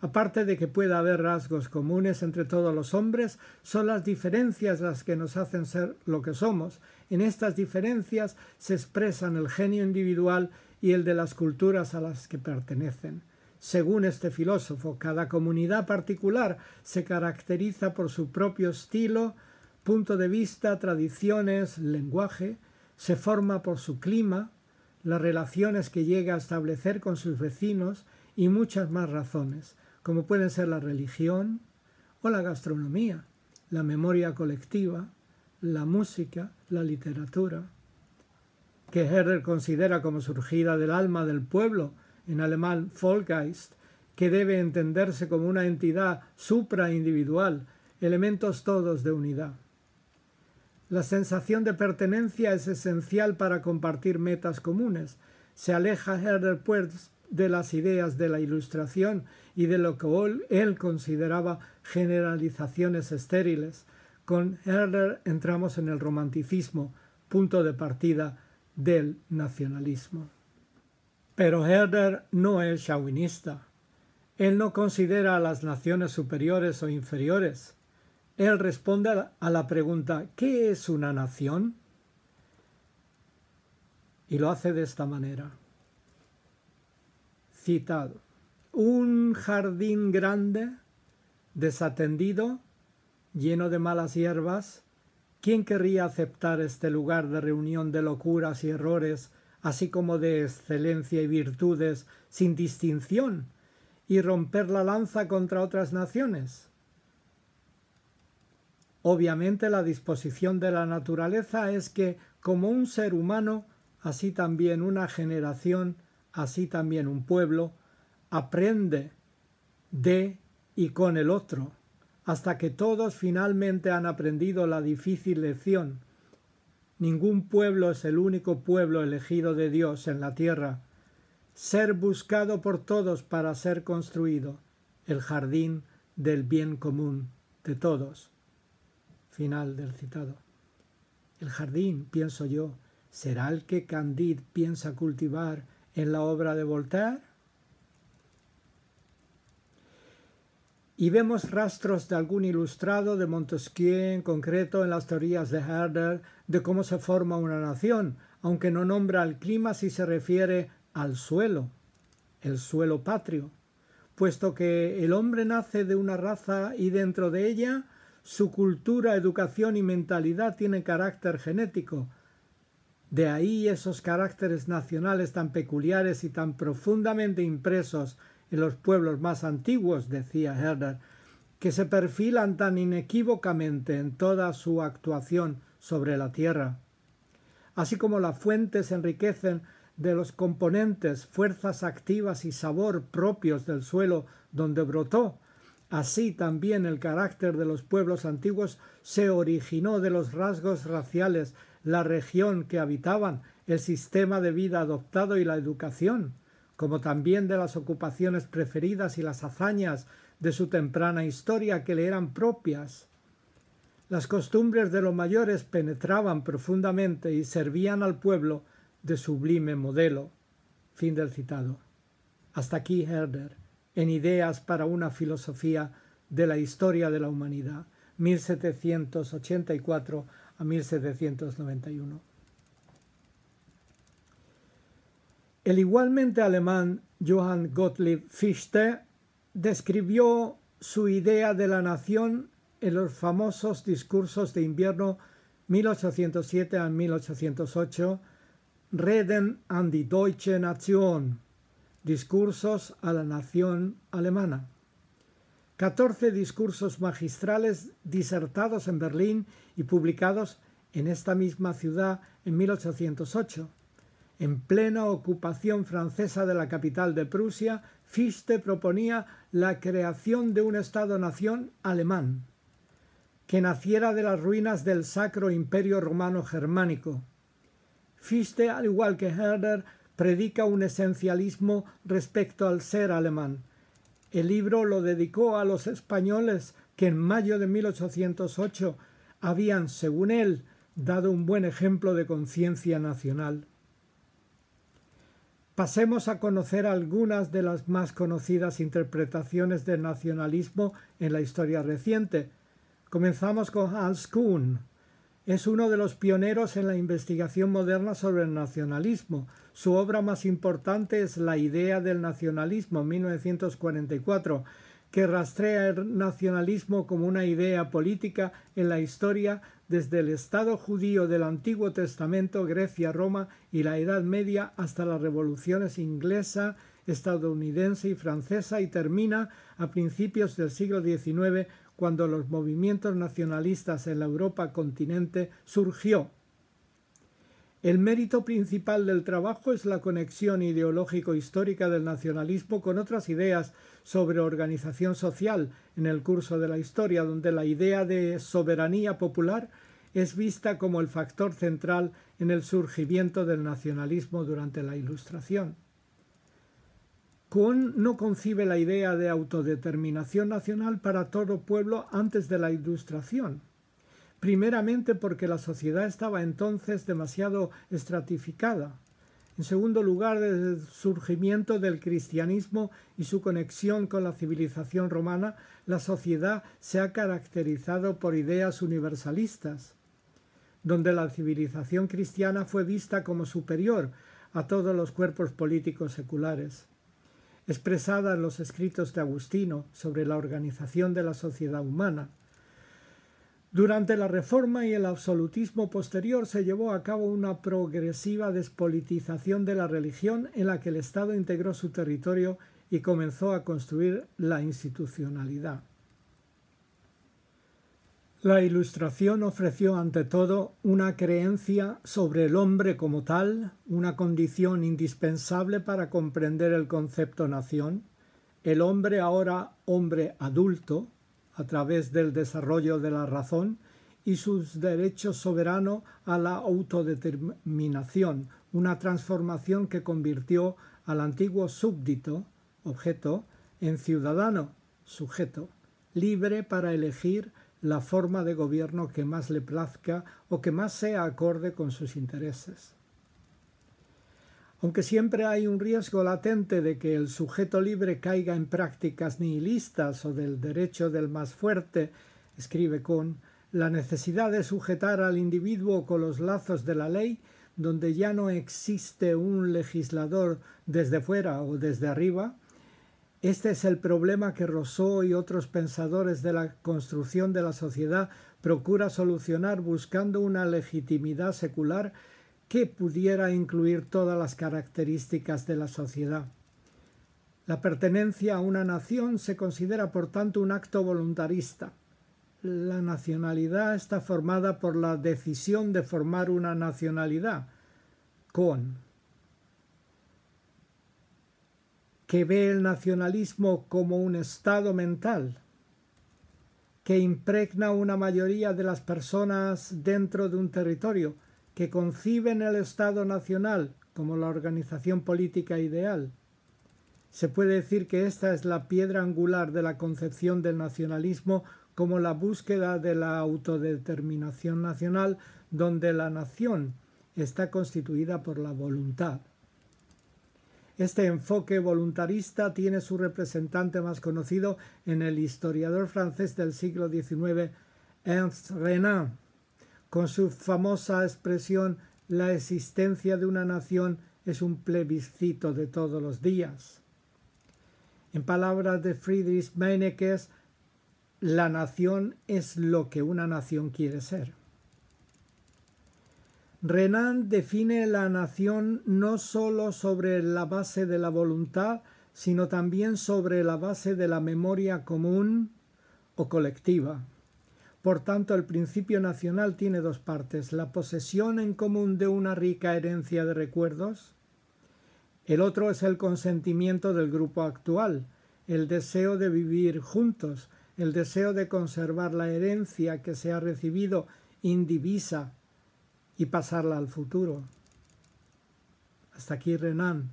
Aparte de que pueda haber rasgos comunes entre todos los hombres, son las diferencias las que nos hacen ser lo que somos. En estas diferencias se expresan el genio individual y el de las culturas a las que pertenecen. Según este filósofo, cada comunidad particular se caracteriza por su propio estilo, punto de vista, tradiciones, lenguaje, se forma por su clima, las relaciones que llega a establecer con sus vecinos y muchas más razones, como pueden ser la religión o la gastronomía, la memoria colectiva, la música, la literatura, que Herder considera como surgida del alma del pueblo, en alemán Volkgeist, que debe entenderse como una entidad supraindividual, elementos todos de unidad. La sensación de pertenencia es esencial para compartir metas comunes. Se aleja Herder de las ideas de la Ilustración y de lo que él consideraba generalizaciones estériles. Con Herder entramos en el romanticismo, punto de partida del nacionalismo. Pero Herder no es chauvinista. Él no considera a las naciones superiores o inferiores. Él responde a la pregunta ¿qué es una nación? Y lo hace de esta manera. Citado. Un jardín grande, desatendido, lleno de malas hierbas, ¿quién querría aceptar este lugar de reunión de locuras y errores así como de excelencia y virtudes sin distinción, y romper la lanza contra otras naciones? Obviamente la disposición de la naturaleza es que, como un ser humano, así también una generación, así también un pueblo, aprende de y con el otro, hasta que todos finalmente han aprendido la difícil lección Ningún pueblo es el único pueblo elegido de Dios en la tierra. Ser buscado por todos para ser construido, el jardín del bien común de todos. Final del citado. El jardín, pienso yo, será el que Candide piensa cultivar en la obra de Voltaire. Y vemos rastros de algún ilustrado de Montesquieu en concreto en las teorías de Herder de cómo se forma una nación, aunque no nombra al clima si se refiere al suelo, el suelo patrio, puesto que el hombre nace de una raza y dentro de ella su cultura, educación y mentalidad tienen carácter genético. De ahí esos caracteres nacionales tan peculiares y tan profundamente impresos en los pueblos más antiguos, decía Herder, que se perfilan tan inequívocamente en toda su actuación sobre la tierra. Así como las fuentes se enriquecen de los componentes, fuerzas activas y sabor propios del suelo donde brotó, así también el carácter de los pueblos antiguos se originó de los rasgos raciales, la región que habitaban, el sistema de vida adoptado y la educación, como también de las ocupaciones preferidas y las hazañas de su temprana historia que le eran propias. Las costumbres de los mayores penetraban profundamente y servían al pueblo de sublime modelo. Fin del citado. Hasta aquí Herder, en Ideas para una filosofía de la historia de la humanidad, 1784 a 1791. El igualmente alemán Johann Gottlieb Fichte describió su idea de la nación en los famosos discursos de invierno 1807 a 1808, Reden an die Deutsche Nation, discursos a la nación alemana. 14 discursos magistrales disertados en Berlín y publicados en esta misma ciudad en 1808. En plena ocupación francesa de la capital de Prusia, Fichte proponía la creación de un Estado-nación alemán que naciera de las ruinas del Sacro Imperio Romano Germánico. Fichte, al igual que Herder, predica un esencialismo respecto al ser alemán. El libro lo dedicó a los españoles que en mayo de 1808 habían, según él, dado un buen ejemplo de conciencia nacional. Pasemos a conocer algunas de las más conocidas interpretaciones del nacionalismo en la historia reciente, Comenzamos con Hans Kuhn. Es uno de los pioneros en la investigación moderna sobre el nacionalismo. Su obra más importante es La idea del nacionalismo, 1944, que rastrea el nacionalismo como una idea política en la historia desde el Estado judío del Antiguo Testamento, Grecia, Roma y la Edad Media hasta las revoluciones inglesa, estadounidense y francesa y termina a principios del siglo XIX cuando los movimientos nacionalistas en la Europa continente surgió. El mérito principal del trabajo es la conexión ideológico-histórica del nacionalismo con otras ideas sobre organización social en el curso de la historia, donde la idea de soberanía popular es vista como el factor central en el surgimiento del nacionalismo durante la Ilustración. Kuhn no concibe la idea de autodeterminación nacional para todo pueblo antes de la Ilustración, primeramente porque la sociedad estaba entonces demasiado estratificada, en segundo lugar desde el surgimiento del cristianismo y su conexión con la civilización romana, la sociedad se ha caracterizado por ideas universalistas, donde la civilización cristiana fue vista como superior a todos los cuerpos políticos seculares expresada en los escritos de Agustino sobre la organización de la sociedad humana. Durante la Reforma y el absolutismo posterior se llevó a cabo una progresiva despolitización de la religión en la que el Estado integró su territorio y comenzó a construir la institucionalidad. La Ilustración ofreció ante todo una creencia sobre el hombre como tal, una condición indispensable para comprender el concepto nación, el hombre ahora hombre adulto, a través del desarrollo de la razón, y sus derechos soberanos a la autodeterminación, una transformación que convirtió al antiguo súbdito, objeto, en ciudadano, sujeto, libre para elegir la forma de gobierno que más le plazca o que más sea acorde con sus intereses. Aunque siempre hay un riesgo latente de que el sujeto libre caiga en prácticas nihilistas o del derecho del más fuerte, escribe con la necesidad de sujetar al individuo con los lazos de la ley, donde ya no existe un legislador desde fuera o desde arriba, este es el problema que Rousseau y otros pensadores de la construcción de la sociedad procura solucionar buscando una legitimidad secular que pudiera incluir todas las características de la sociedad. La pertenencia a una nación se considera por tanto un acto voluntarista. La nacionalidad está formada por la decisión de formar una nacionalidad con que ve el nacionalismo como un estado mental que impregna una mayoría de las personas dentro de un territorio, que conciben el Estado Nacional como la organización política ideal. Se puede decir que esta es la piedra angular de la concepción del nacionalismo como la búsqueda de la autodeterminación nacional, donde la nación está constituida por la voluntad, este enfoque voluntarista tiene su representante más conocido en el historiador francés del siglo XIX, Ernst Renan, con su famosa expresión La existencia de una nación es un plebiscito de todos los días. En palabras de Friedrich Meinekes, la nación es lo que una nación quiere ser. Renan define la nación no sólo sobre la base de la voluntad, sino también sobre la base de la memoria común o colectiva. Por tanto, el principio nacional tiene dos partes, la posesión en común de una rica herencia de recuerdos, el otro es el consentimiento del grupo actual, el deseo de vivir juntos, el deseo de conservar la herencia que se ha recibido indivisa y pasarla al futuro. Hasta aquí Renan.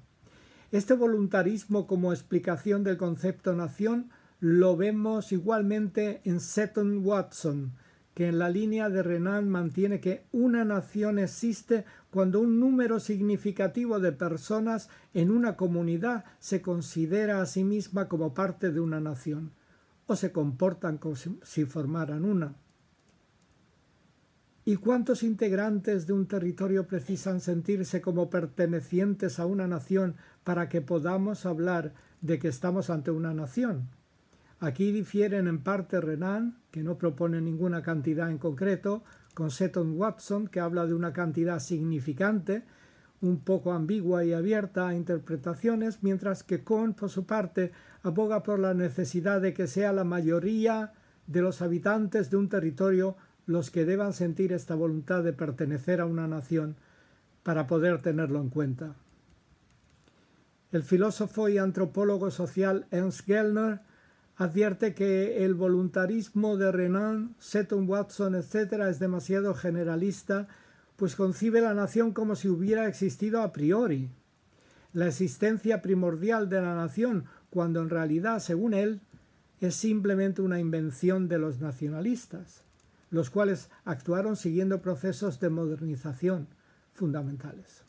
Este voluntarismo como explicación del concepto nación lo vemos igualmente en Seton Watson, que en la línea de Renan mantiene que una nación existe cuando un número significativo de personas en una comunidad se considera a sí misma como parte de una nación, o se comportan como si formaran una. ¿Y cuántos integrantes de un territorio precisan sentirse como pertenecientes a una nación para que podamos hablar de que estamos ante una nación? Aquí difieren en parte Renan, que no propone ninguna cantidad en concreto, con Seton Watson, que habla de una cantidad significante, un poco ambigua y abierta a interpretaciones, mientras que Cohn, por su parte, aboga por la necesidad de que sea la mayoría de los habitantes de un territorio los que deban sentir esta voluntad de pertenecer a una nación para poder tenerlo en cuenta. El filósofo y antropólogo social Ernst Gellner advierte que el voluntarismo de Renan, Seton Watson, etc. es demasiado generalista, pues concibe la nación como si hubiera existido a priori. La existencia primordial de la nación, cuando en realidad, según él, es simplemente una invención de los nacionalistas los cuales actuaron siguiendo procesos de modernización fundamentales.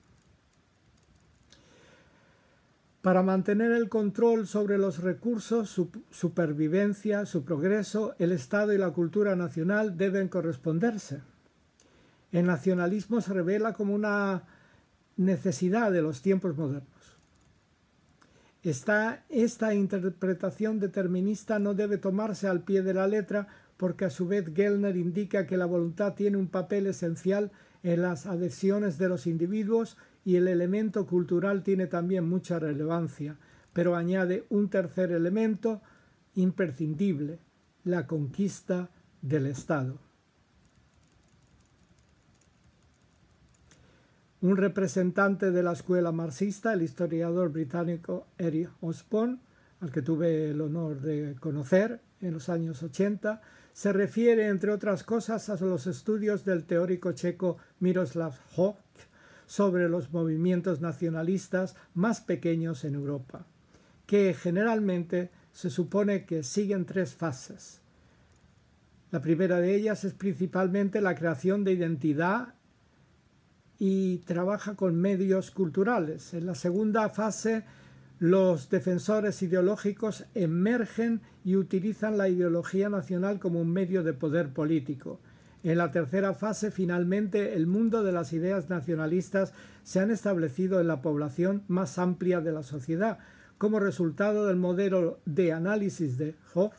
Para mantener el control sobre los recursos, su supervivencia, su progreso, el Estado y la cultura nacional deben corresponderse. El nacionalismo se revela como una necesidad de los tiempos modernos. Esta, esta interpretación determinista no debe tomarse al pie de la letra porque a su vez Gellner indica que la voluntad tiene un papel esencial en las adhesiones de los individuos y el elemento cultural tiene también mucha relevancia, pero añade un tercer elemento imprescindible, la conquista del Estado. Un representante de la escuela marxista, el historiador británico Eric Osborne, al que tuve el honor de conocer en los años 80, se refiere, entre otras cosas, a los estudios del teórico checo Miroslav Hock sobre los movimientos nacionalistas más pequeños en Europa, que generalmente se supone que siguen tres fases. La primera de ellas es principalmente la creación de identidad y trabaja con medios culturales. En la segunda fase los defensores ideológicos emergen y utilizan la ideología nacional como un medio de poder político. En la tercera fase, finalmente, el mundo de las ideas nacionalistas se han establecido en la población más amplia de la sociedad, como resultado del modelo de análisis de Hoch,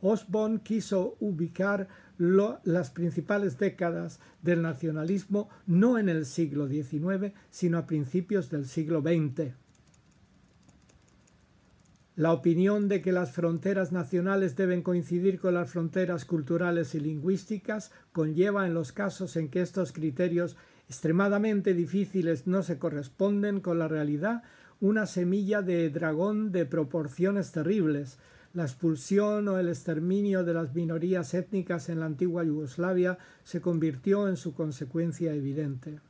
Osborn quiso ubicar las principales décadas del nacionalismo no en el siglo XIX, sino a principios del siglo XX la opinión de que las fronteras nacionales deben coincidir con las fronteras culturales y lingüísticas conlleva en los casos en que estos criterios extremadamente difíciles no se corresponden con la realidad una semilla de dragón de proporciones terribles. La expulsión o el exterminio de las minorías étnicas en la antigua Yugoslavia se convirtió en su consecuencia evidente.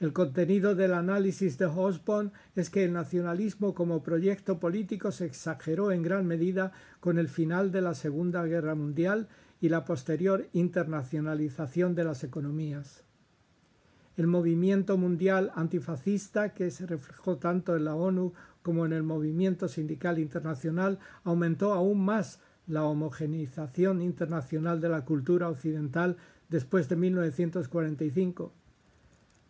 El contenido del análisis de Hosborn es que el nacionalismo como proyecto político se exageró en gran medida con el final de la Segunda Guerra Mundial y la posterior internacionalización de las economías. El movimiento mundial antifascista, que se reflejó tanto en la ONU como en el movimiento sindical internacional, aumentó aún más la homogeneización internacional de la cultura occidental después de 1945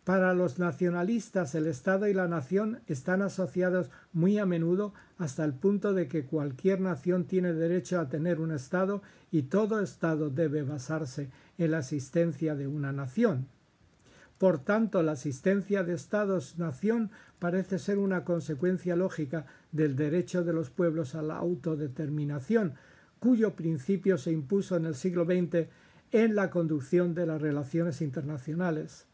para los nacionalistas el Estado y la nación están asociados muy a menudo hasta el punto de que cualquier nación tiene derecho a tener un Estado y todo Estado debe basarse en la asistencia de una nación. Por tanto, la asistencia de Estados-nación parece ser una consecuencia lógica del derecho de los pueblos a la autodeterminación, cuyo principio se impuso en el siglo XX en la conducción de las relaciones internacionales.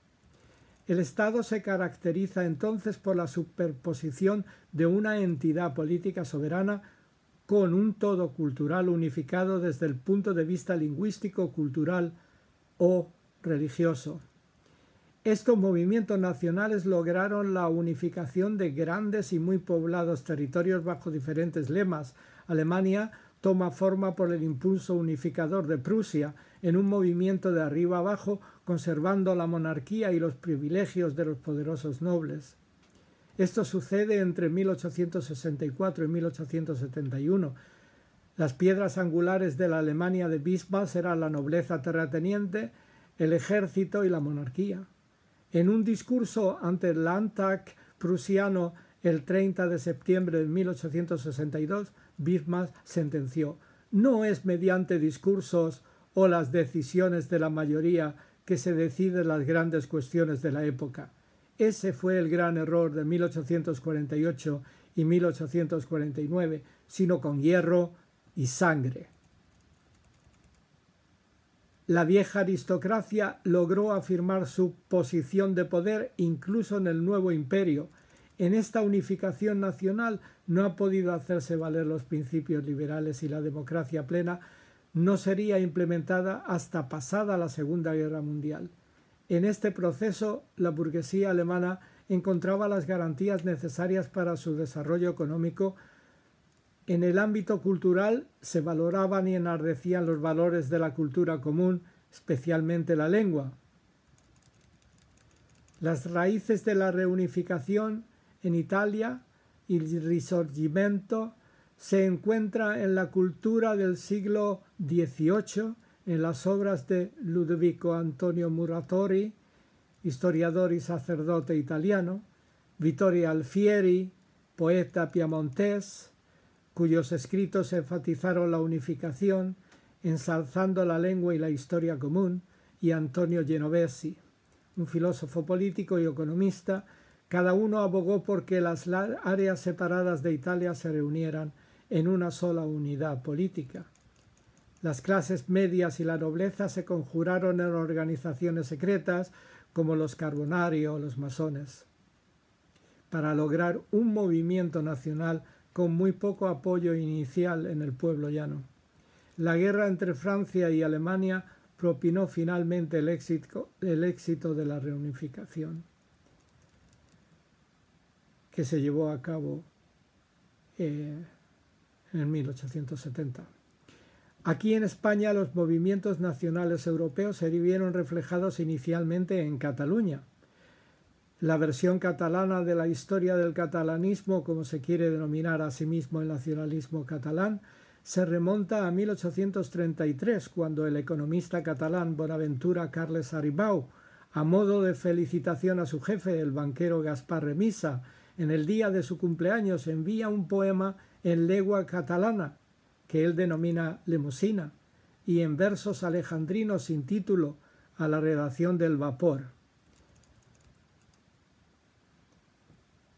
El Estado se caracteriza entonces por la superposición de una entidad política soberana con un todo cultural unificado desde el punto de vista lingüístico, cultural o religioso. Estos movimientos nacionales lograron la unificación de grandes y muy poblados territorios bajo diferentes lemas. Alemania toma forma por el impulso unificador de Prusia en un movimiento de arriba abajo, conservando la monarquía y los privilegios de los poderosos nobles. Esto sucede entre 1864 y 1871. Las piedras angulares de la Alemania de Bismarck serán la nobleza terrateniente, el ejército y la monarquía. En un discurso ante el Landtag prusiano el 30 de septiembre de 1862, Bismarck sentenció, no es mediante discursos o las decisiones de la mayoría que se deciden las grandes cuestiones de la época. Ese fue el gran error de 1848 y 1849, sino con hierro y sangre. La vieja aristocracia logró afirmar su posición de poder incluso en el nuevo imperio, en esta unificación nacional no ha podido hacerse valer los principios liberales y la democracia plena no sería implementada hasta pasada la Segunda Guerra Mundial. En este proceso, la burguesía alemana encontraba las garantías necesarias para su desarrollo económico. En el ámbito cultural se valoraban y enardecían los valores de la cultura común, especialmente la lengua. Las raíces de la reunificación en Italia el Risorgimento se encuentra en la cultura del siglo XVIII en las obras de Ludovico Antonio Muratori, historiador y sacerdote italiano, Vittorio Alfieri, poeta piamontés, cuyos escritos enfatizaron la unificación, ensalzando la lengua y la historia común, y Antonio Genovesi, un filósofo político y economista cada uno abogó porque las áreas separadas de Italia se reunieran en una sola unidad política. Las clases medias y la nobleza se conjuraron en organizaciones secretas como los carbonarios o los masones, para lograr un movimiento nacional con muy poco apoyo inicial en el pueblo llano. La guerra entre Francia y Alemania propinó finalmente el éxito de la reunificación que se llevó a cabo eh, en 1870. Aquí en España los movimientos nacionales europeos se vieron reflejados inicialmente en Cataluña. La versión catalana de la historia del catalanismo, como se quiere denominar a sí mismo el nacionalismo catalán, se remonta a 1833, cuando el economista catalán Bonaventura Carles Aribau, a modo de felicitación a su jefe, el banquero Gaspar Remisa, en el día de su cumpleaños, envía un poema en lengua catalana, que él denomina Lemosina, y en versos alejandrinos sin título a la redacción del Vapor.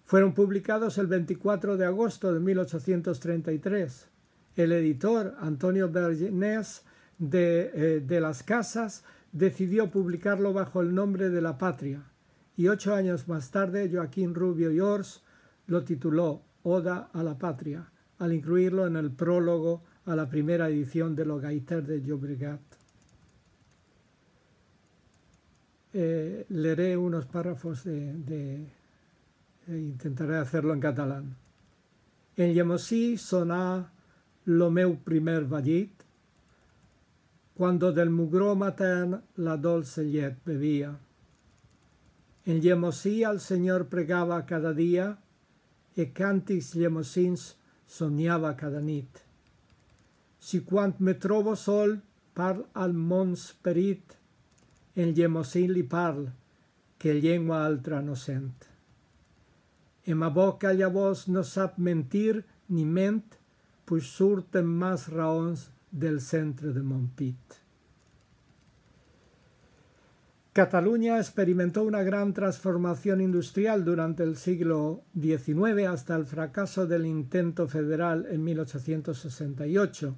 Fueron publicados el 24 de agosto de 1833. El editor Antonio Bergenés eh, de Las Casas decidió publicarlo bajo el nombre de La Patria y ocho años más tarde Joaquín Rubio y lo tituló Oda a la Patria, al incluirlo en el prólogo a la primera edición de Los Gaiters de Llobregat. Eh, leeré unos párrafos de, e intentaré hacerlo en catalán. En Llemosí sonà lo meu primer vallit, cuando del mugró matern la dolce llet bebía. En yemosí al Señor pregaba cada día, e cantis yemosins soñaba cada nit. Si quant me trovo sol, par al mons perit, en Lemosí li par que lengua altra no sent. En ma boca la voz no sap mentir ni ment, pues surten más raons del centre de mon pit. Cataluña experimentó una gran transformación industrial durante el siglo XIX hasta el fracaso del intento federal en 1868.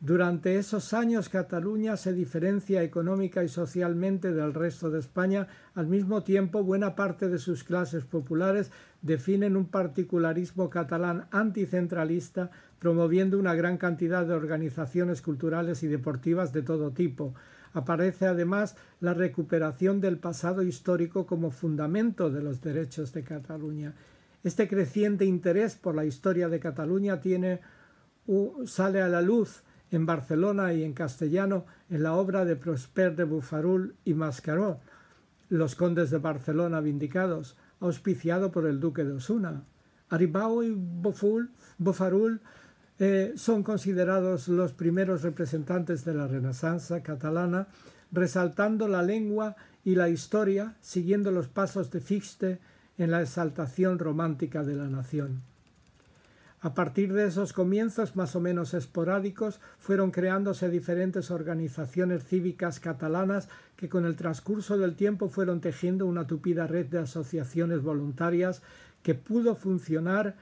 Durante esos años Cataluña se diferencia económica y socialmente del resto de España. Al mismo tiempo, buena parte de sus clases populares definen un particularismo catalán anticentralista, promoviendo una gran cantidad de organizaciones culturales y deportivas de todo tipo. Aparece además la recuperación del pasado histórico como fundamento de los derechos de Cataluña. Este creciente interés por la historia de Cataluña tiene, sale a la luz en Barcelona y en castellano en la obra de Prosper de Bufarul y Mascaró, Los condes de Barcelona vindicados, auspiciado por el duque de Osuna. Aribao y eh, son considerados los primeros representantes de la Renaissance catalana, resaltando la lengua y la historia, siguiendo los pasos de Fichte en la exaltación romántica de la nación. A partir de esos comienzos más o menos esporádicos fueron creándose diferentes organizaciones cívicas catalanas que con el transcurso del tiempo fueron tejiendo una tupida red de asociaciones voluntarias que pudo funcionar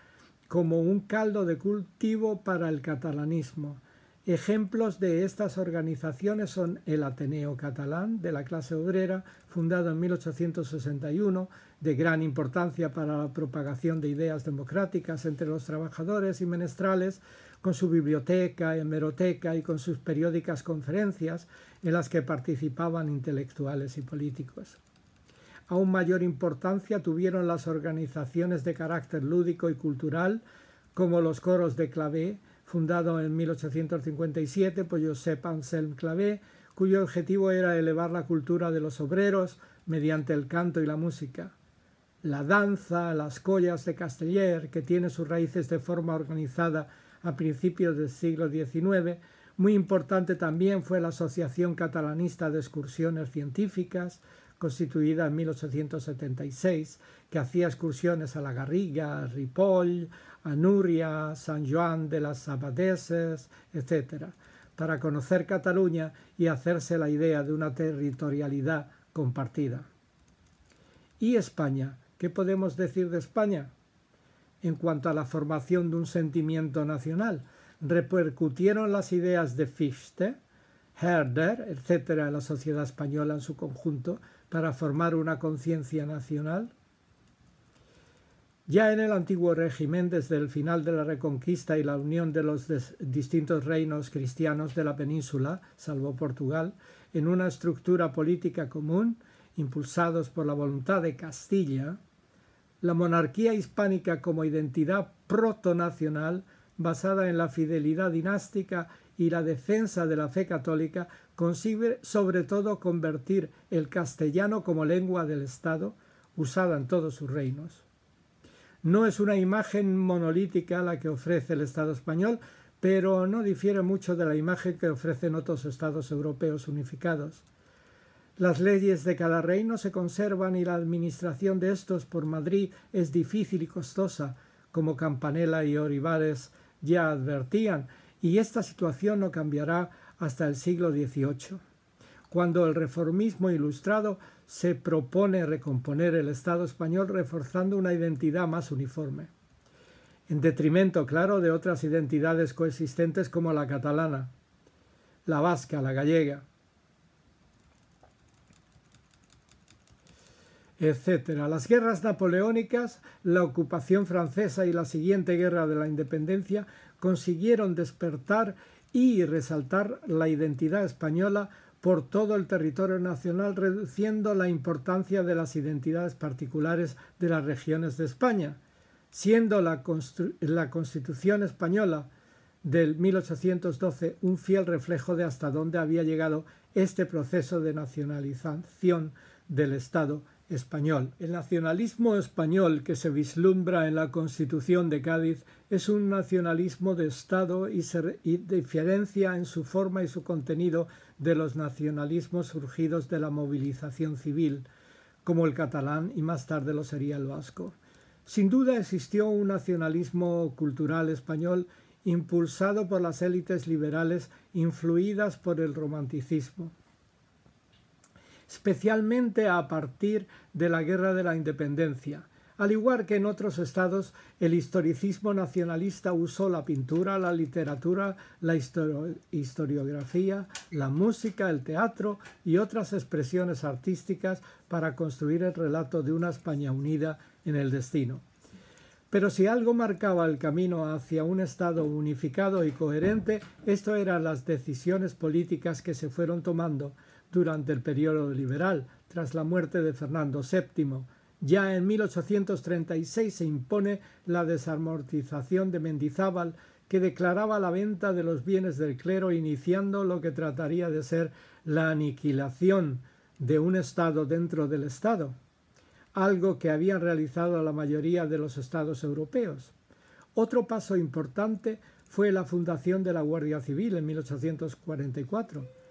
como un caldo de cultivo para el catalanismo. Ejemplos de estas organizaciones son el Ateneo Catalán de la clase obrera, fundado en 1861, de gran importancia para la propagación de ideas democráticas entre los trabajadores y menestrales, con su biblioteca, hemeroteca y con sus periódicas conferencias en las que participaban intelectuales y políticos aún mayor importancia tuvieron las organizaciones de carácter lúdico y cultural, como los coros de Clavé, fundado en 1857 por Josep Anselm Clavé, cuyo objetivo era elevar la cultura de los obreros mediante el canto y la música. La danza, las collas de Casteller, que tiene sus raíces de forma organizada a principios del siglo XIX, muy importante también fue la Asociación Catalanista de Excursiones Científicas, constituida en 1876, que hacía excursiones a La Garriga, a Ripoll, a Nuria, San Joan de las Abadeses, etc., para conocer Cataluña y hacerse la idea de una territorialidad compartida. ¿Y España? ¿Qué podemos decir de España? En cuanto a la formación de un sentimiento nacional, repercutieron las ideas de Fichte, Herder, etc., en la sociedad española en su conjunto, para formar una conciencia nacional? Ya en el antiguo régimen, desde el final de la Reconquista y la unión de los distintos reinos cristianos de la península, salvo Portugal, en una estructura política común, impulsados por la voluntad de Castilla, la monarquía hispánica como identidad proto-nacional, basada en la fidelidad dinástica y la defensa de la fe católica consigue sobre todo convertir el castellano como lengua del Estado, usada en todos sus reinos. No es una imagen monolítica la que ofrece el Estado español, pero no difiere mucho de la imagen que ofrecen otros estados europeos unificados. Las leyes de cada reino se conservan y la administración de estos por Madrid es difícil y costosa, como Campanella y Olivares ya advertían, y esta situación no cambiará hasta el siglo XVIII, cuando el reformismo ilustrado se propone recomponer el Estado español reforzando una identidad más uniforme, en detrimento, claro, de otras identidades coexistentes como la catalana, la vasca, la gallega, etcétera. Las guerras napoleónicas, la ocupación francesa y la siguiente guerra de la independencia consiguieron despertar y resaltar la identidad española por todo el territorio nacional, reduciendo la importancia de las identidades particulares de las regiones de España, siendo la, Constitución española del 1812 un fiel reflejo de hasta dónde había llegado este proceso de nacionalización del Estado español. El nacionalismo español que se vislumbra en la Constitución de Cádiz es un nacionalismo de Estado y se diferencia en su forma y su contenido de los nacionalismos surgidos de la movilización civil, como el catalán y más tarde lo sería el vasco. Sin duda existió un nacionalismo cultural español impulsado por las élites liberales influidas por el romanticismo especialmente a partir de la Guerra de la Independencia. Al igual que en otros estados, el historicismo nacionalista usó la pintura, la literatura, la historiografía, la música, el teatro y otras expresiones artísticas para construir el relato de una España unida en el destino. Pero si algo marcaba el camino hacia un Estado unificado y coherente, esto eran las decisiones políticas que se fueron tomando, durante el periodo liberal, tras la muerte de Fernando VII. Ya en 1836 se impone la desamortización de Mendizábal, que declaraba la venta de los bienes del clero, iniciando lo que trataría de ser la aniquilación de un Estado dentro del Estado, algo que habían realizado la mayoría de los Estados europeos. Otro paso importante fue la fundación de la Guardia Civil en 1844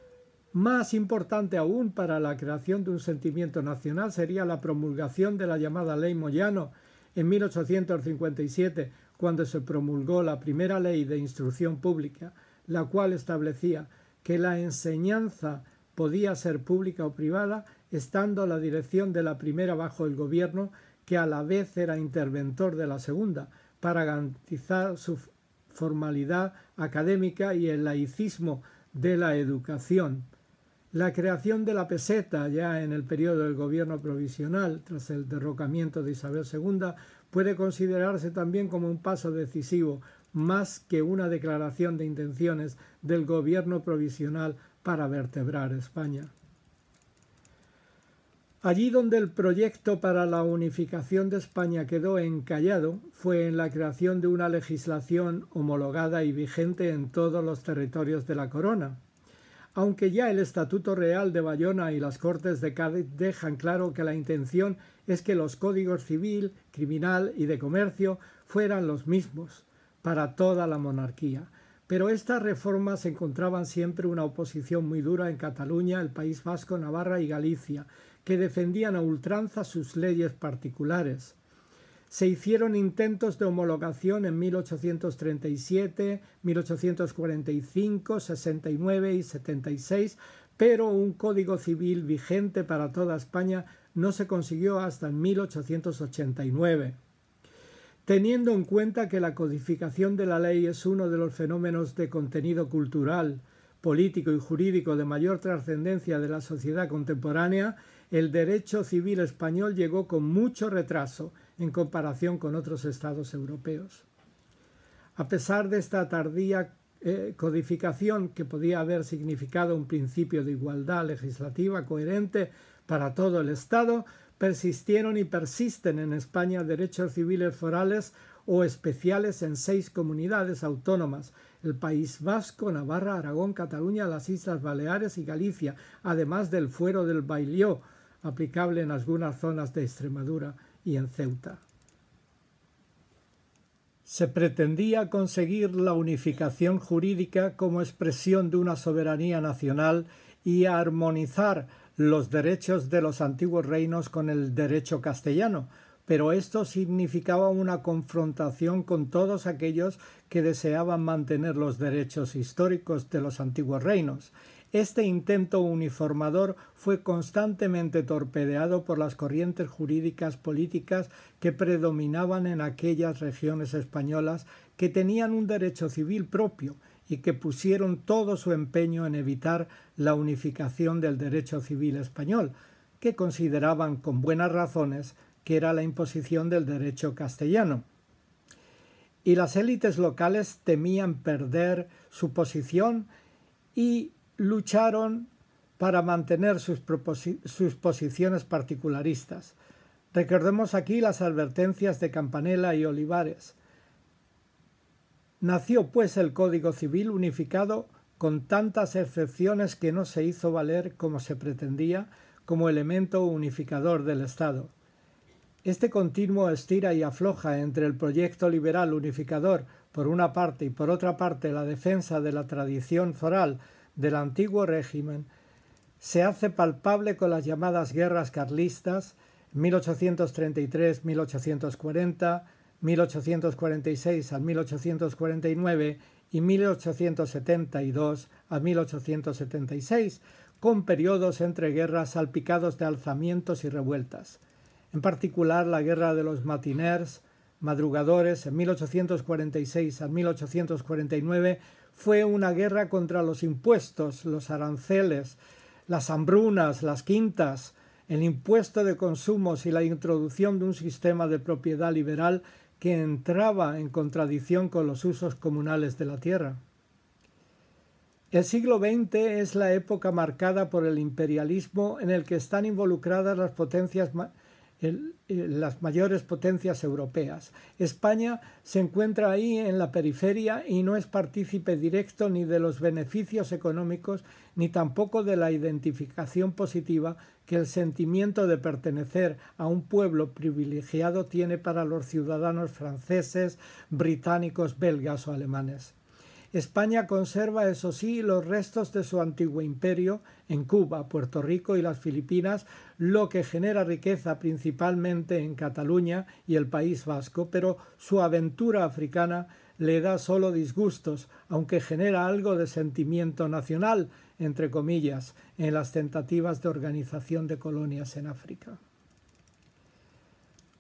más importante aún para la creación de un sentimiento nacional sería la promulgación de la llamada Ley Moyano en 1857, cuando se promulgó la primera ley de instrucción pública, la cual establecía que la enseñanza podía ser pública o privada, estando la dirección de la primera bajo el gobierno, que a la vez era interventor de la segunda, para garantizar su formalidad académica y el laicismo de la educación. La creación de la peseta ya en el periodo del gobierno provisional, tras el derrocamiento de Isabel II, puede considerarse también como un paso decisivo, más que una declaración de intenciones del gobierno provisional para vertebrar España. Allí donde el proyecto para la unificación de España quedó encallado fue en la creación de una legislación homologada y vigente en todos los territorios de la corona, aunque ya el Estatuto Real de Bayona y las Cortes de Cádiz dejan claro que la intención es que los códigos civil, criminal y de comercio fueran los mismos para toda la monarquía. Pero estas reformas encontraban siempre una oposición muy dura en Cataluña, el País Vasco, Navarra y Galicia, que defendían a ultranza sus leyes particulares. Se hicieron intentos de homologación en 1837, 1845, 69 y 76, pero un código civil vigente para toda España no se consiguió hasta 1889. Teniendo en cuenta que la codificación de la ley es uno de los fenómenos de contenido cultural, político y jurídico de mayor trascendencia de la sociedad contemporánea, el derecho civil español llegó con mucho retraso en comparación con otros estados europeos. A pesar de esta tardía eh, codificación que podía haber significado un principio de igualdad legislativa coherente para todo el Estado, persistieron y persisten en España derechos civiles forales o especiales en seis comunidades autónomas, el País Vasco, Navarra, Aragón, Cataluña, las Islas Baleares y Galicia, además del fuero del Bailió, aplicable en algunas zonas de Extremadura y en Ceuta. Se pretendía conseguir la unificación jurídica como expresión de una soberanía nacional y armonizar los derechos de los antiguos reinos con el derecho castellano, pero esto significaba una confrontación con todos aquellos que deseaban mantener los derechos históricos de los antiguos reinos este intento uniformador fue constantemente torpedeado por las corrientes jurídicas políticas que predominaban en aquellas regiones españolas que tenían un derecho civil propio y que pusieron todo su empeño en evitar la unificación del derecho civil español, que consideraban con buenas razones que era la imposición del derecho castellano. Y las élites locales temían perder su posición y lucharon para mantener sus, posiciones particularistas. Recordemos aquí las advertencias de Campanella y Olivares. Nació pues el Código Civil unificado con tantas excepciones que no se hizo valer como se pretendía como elemento unificador del Estado. Este continuo estira y afloja entre el proyecto liberal unificador por una parte y por otra parte la defensa de la tradición foral del antiguo régimen se hace palpable con las llamadas guerras carlistas 1833-1840, 1846 al 1849 y 1872 a 1876, con periodos entre guerras salpicados de alzamientos y revueltas. En particular, la guerra de los matiners, madrugadores, en 1846 al 1849, fue una guerra contra los impuestos, los aranceles, las hambrunas, las quintas, el impuesto de consumos y la introducción de un sistema de propiedad liberal que entraba en contradicción con los usos comunales de la tierra. El siglo XX es la época marcada por el imperialismo en el que están involucradas las potencias eh, las mayores potencias europeas. España se encuentra ahí en la periferia y no es partícipe directo ni de los beneficios económicos ni tampoco de la identificación positiva que el sentimiento de pertenecer a un pueblo privilegiado tiene para los ciudadanos franceses, británicos, belgas o alemanes. España conserva, eso sí, los restos de su antiguo imperio en Cuba, Puerto Rico y las Filipinas, lo que genera riqueza principalmente en Cataluña y el País Vasco, pero su aventura africana le da solo disgustos, aunque genera algo de sentimiento nacional, entre comillas, en las tentativas de organización de colonias en África.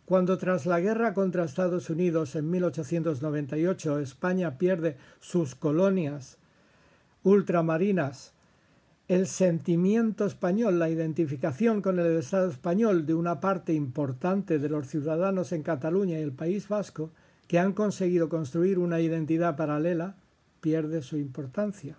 Cuando tras la guerra contra Estados Unidos en 1898 España pierde sus colonias ultramarinas, el sentimiento español, la identificación con el Estado español de una parte importante de los ciudadanos en Cataluña y el País Vasco, que han conseguido construir una identidad paralela, pierde su importancia.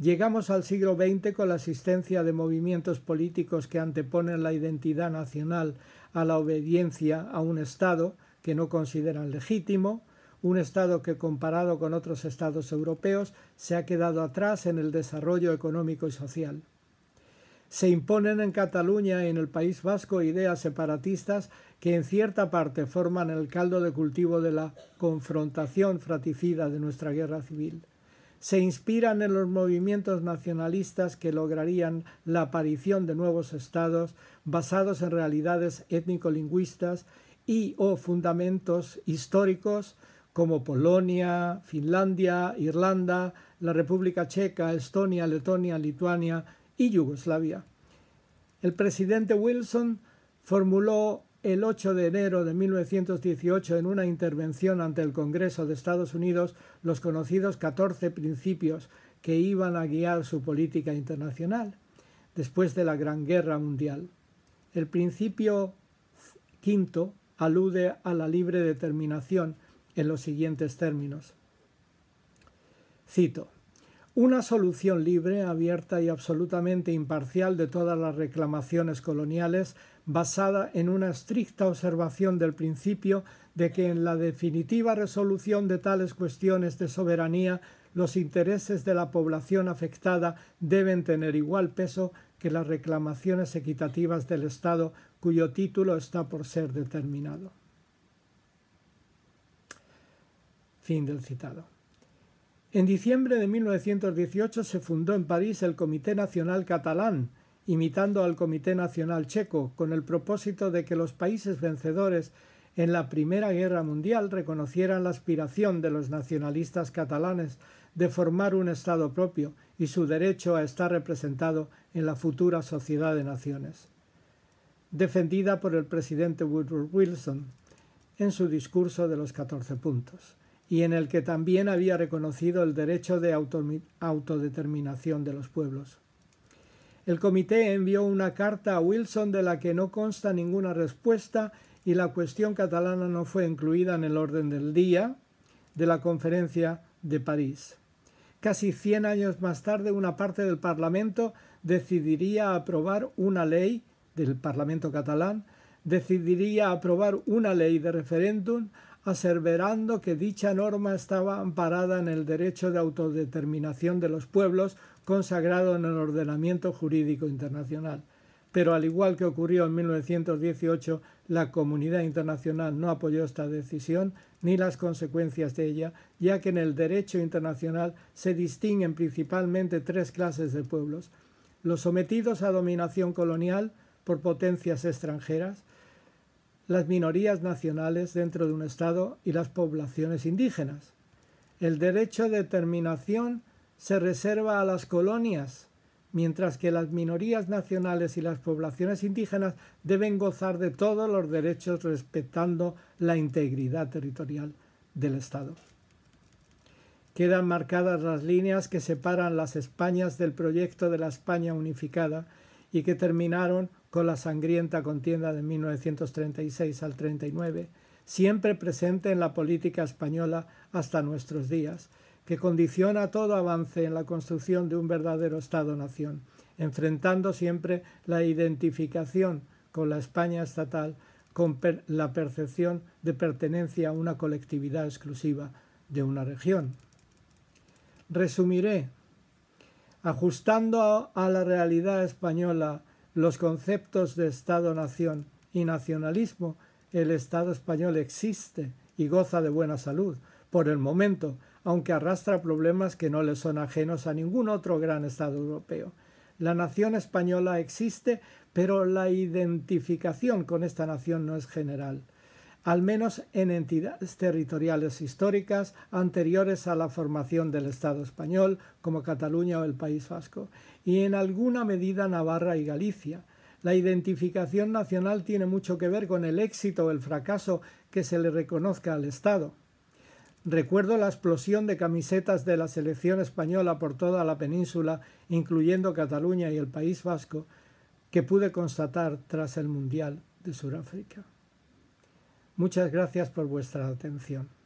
Llegamos al siglo XX con la existencia de movimientos políticos que anteponen la identidad nacional a la obediencia a un Estado que no consideran legítimo, un Estado que comparado con otros Estados europeos se ha quedado atrás en el desarrollo económico y social. Se imponen en Cataluña y en el País Vasco ideas separatistas que en cierta parte forman el caldo de cultivo de la confrontación fratricida de nuestra guerra civil se inspiran en los movimientos nacionalistas que lograrían la aparición de nuevos estados basados en realidades étnico-lingüistas y o fundamentos históricos como Polonia, Finlandia, Irlanda, la República Checa, Estonia, Letonia, Lituania y Yugoslavia. El presidente Wilson formuló el 8 de enero de 1918 en una intervención ante el Congreso de Estados Unidos los conocidos 14 principios que iban a guiar su política internacional después de la Gran Guerra Mundial. El principio quinto alude a la libre determinación en los siguientes términos. Cito, una solución libre, abierta y absolutamente imparcial de todas las reclamaciones coloniales basada en una estricta observación del principio de que en la definitiva resolución de tales cuestiones de soberanía los intereses de la población afectada deben tener igual peso que las reclamaciones equitativas del Estado cuyo título está por ser determinado. Fin del citado. En diciembre de 1918 se fundó en París el Comité Nacional Catalán, imitando al Comité Nacional Checo, con el propósito de que los países vencedores en la Primera Guerra Mundial reconocieran la aspiración de los nacionalistas catalanes de formar un Estado propio y su derecho a estar representado en la futura Sociedad de Naciones. Defendida por el presidente Woodrow Wilson en su discurso de los 14 puntos, y en el que también había reconocido el derecho de autodeterminación de los pueblos. El comité envió una carta a Wilson de la que no consta ninguna respuesta y la cuestión catalana no fue incluida en el orden del día de la conferencia de París. Casi 100 años más tarde, una parte del Parlamento decidiría aprobar una ley del Parlamento catalán, decidiría aprobar una ley de referéndum aseverando que dicha norma estaba amparada en el derecho de autodeterminación de los pueblos consagrado en el ordenamiento jurídico internacional. Pero al igual que ocurrió en 1918, la comunidad internacional no apoyó esta decisión ni las consecuencias de ella, ya que en el derecho internacional se distinguen principalmente tres clases de pueblos los sometidos a dominación colonial por potencias extranjeras, las minorías nacionales dentro de un Estado y las poblaciones indígenas. El derecho de terminación se reserva a las colonias, mientras que las minorías nacionales y las poblaciones indígenas deben gozar de todos los derechos respetando la integridad territorial del Estado. Quedan marcadas las líneas que separan las Españas del proyecto de la España unificada y que terminaron con la sangrienta contienda de 1936 al 39, siempre presente en la política española hasta nuestros días, que condiciona todo avance en la construcción de un verdadero Estado-nación, enfrentando siempre la identificación con la España estatal con la percepción de pertenencia a una colectividad exclusiva de una región. Resumiré, ajustando a la realidad española los conceptos de Estado-nación y nacionalismo, el Estado español existe y goza de buena salud, por el momento, aunque arrastra problemas que no le son ajenos a ningún otro gran Estado europeo. La nación española existe, pero la identificación con esta nación no es general, al menos en entidades territoriales históricas anteriores a la formación del Estado español, como Cataluña o el País Vasco y en alguna medida Navarra y Galicia. La identificación nacional tiene mucho que ver con el éxito o el fracaso que se le reconozca al Estado. Recuerdo la explosión de camisetas de la selección española por toda la península, incluyendo Cataluña y el País Vasco, que pude constatar tras el Mundial de Sudáfrica. Muchas gracias por vuestra atención.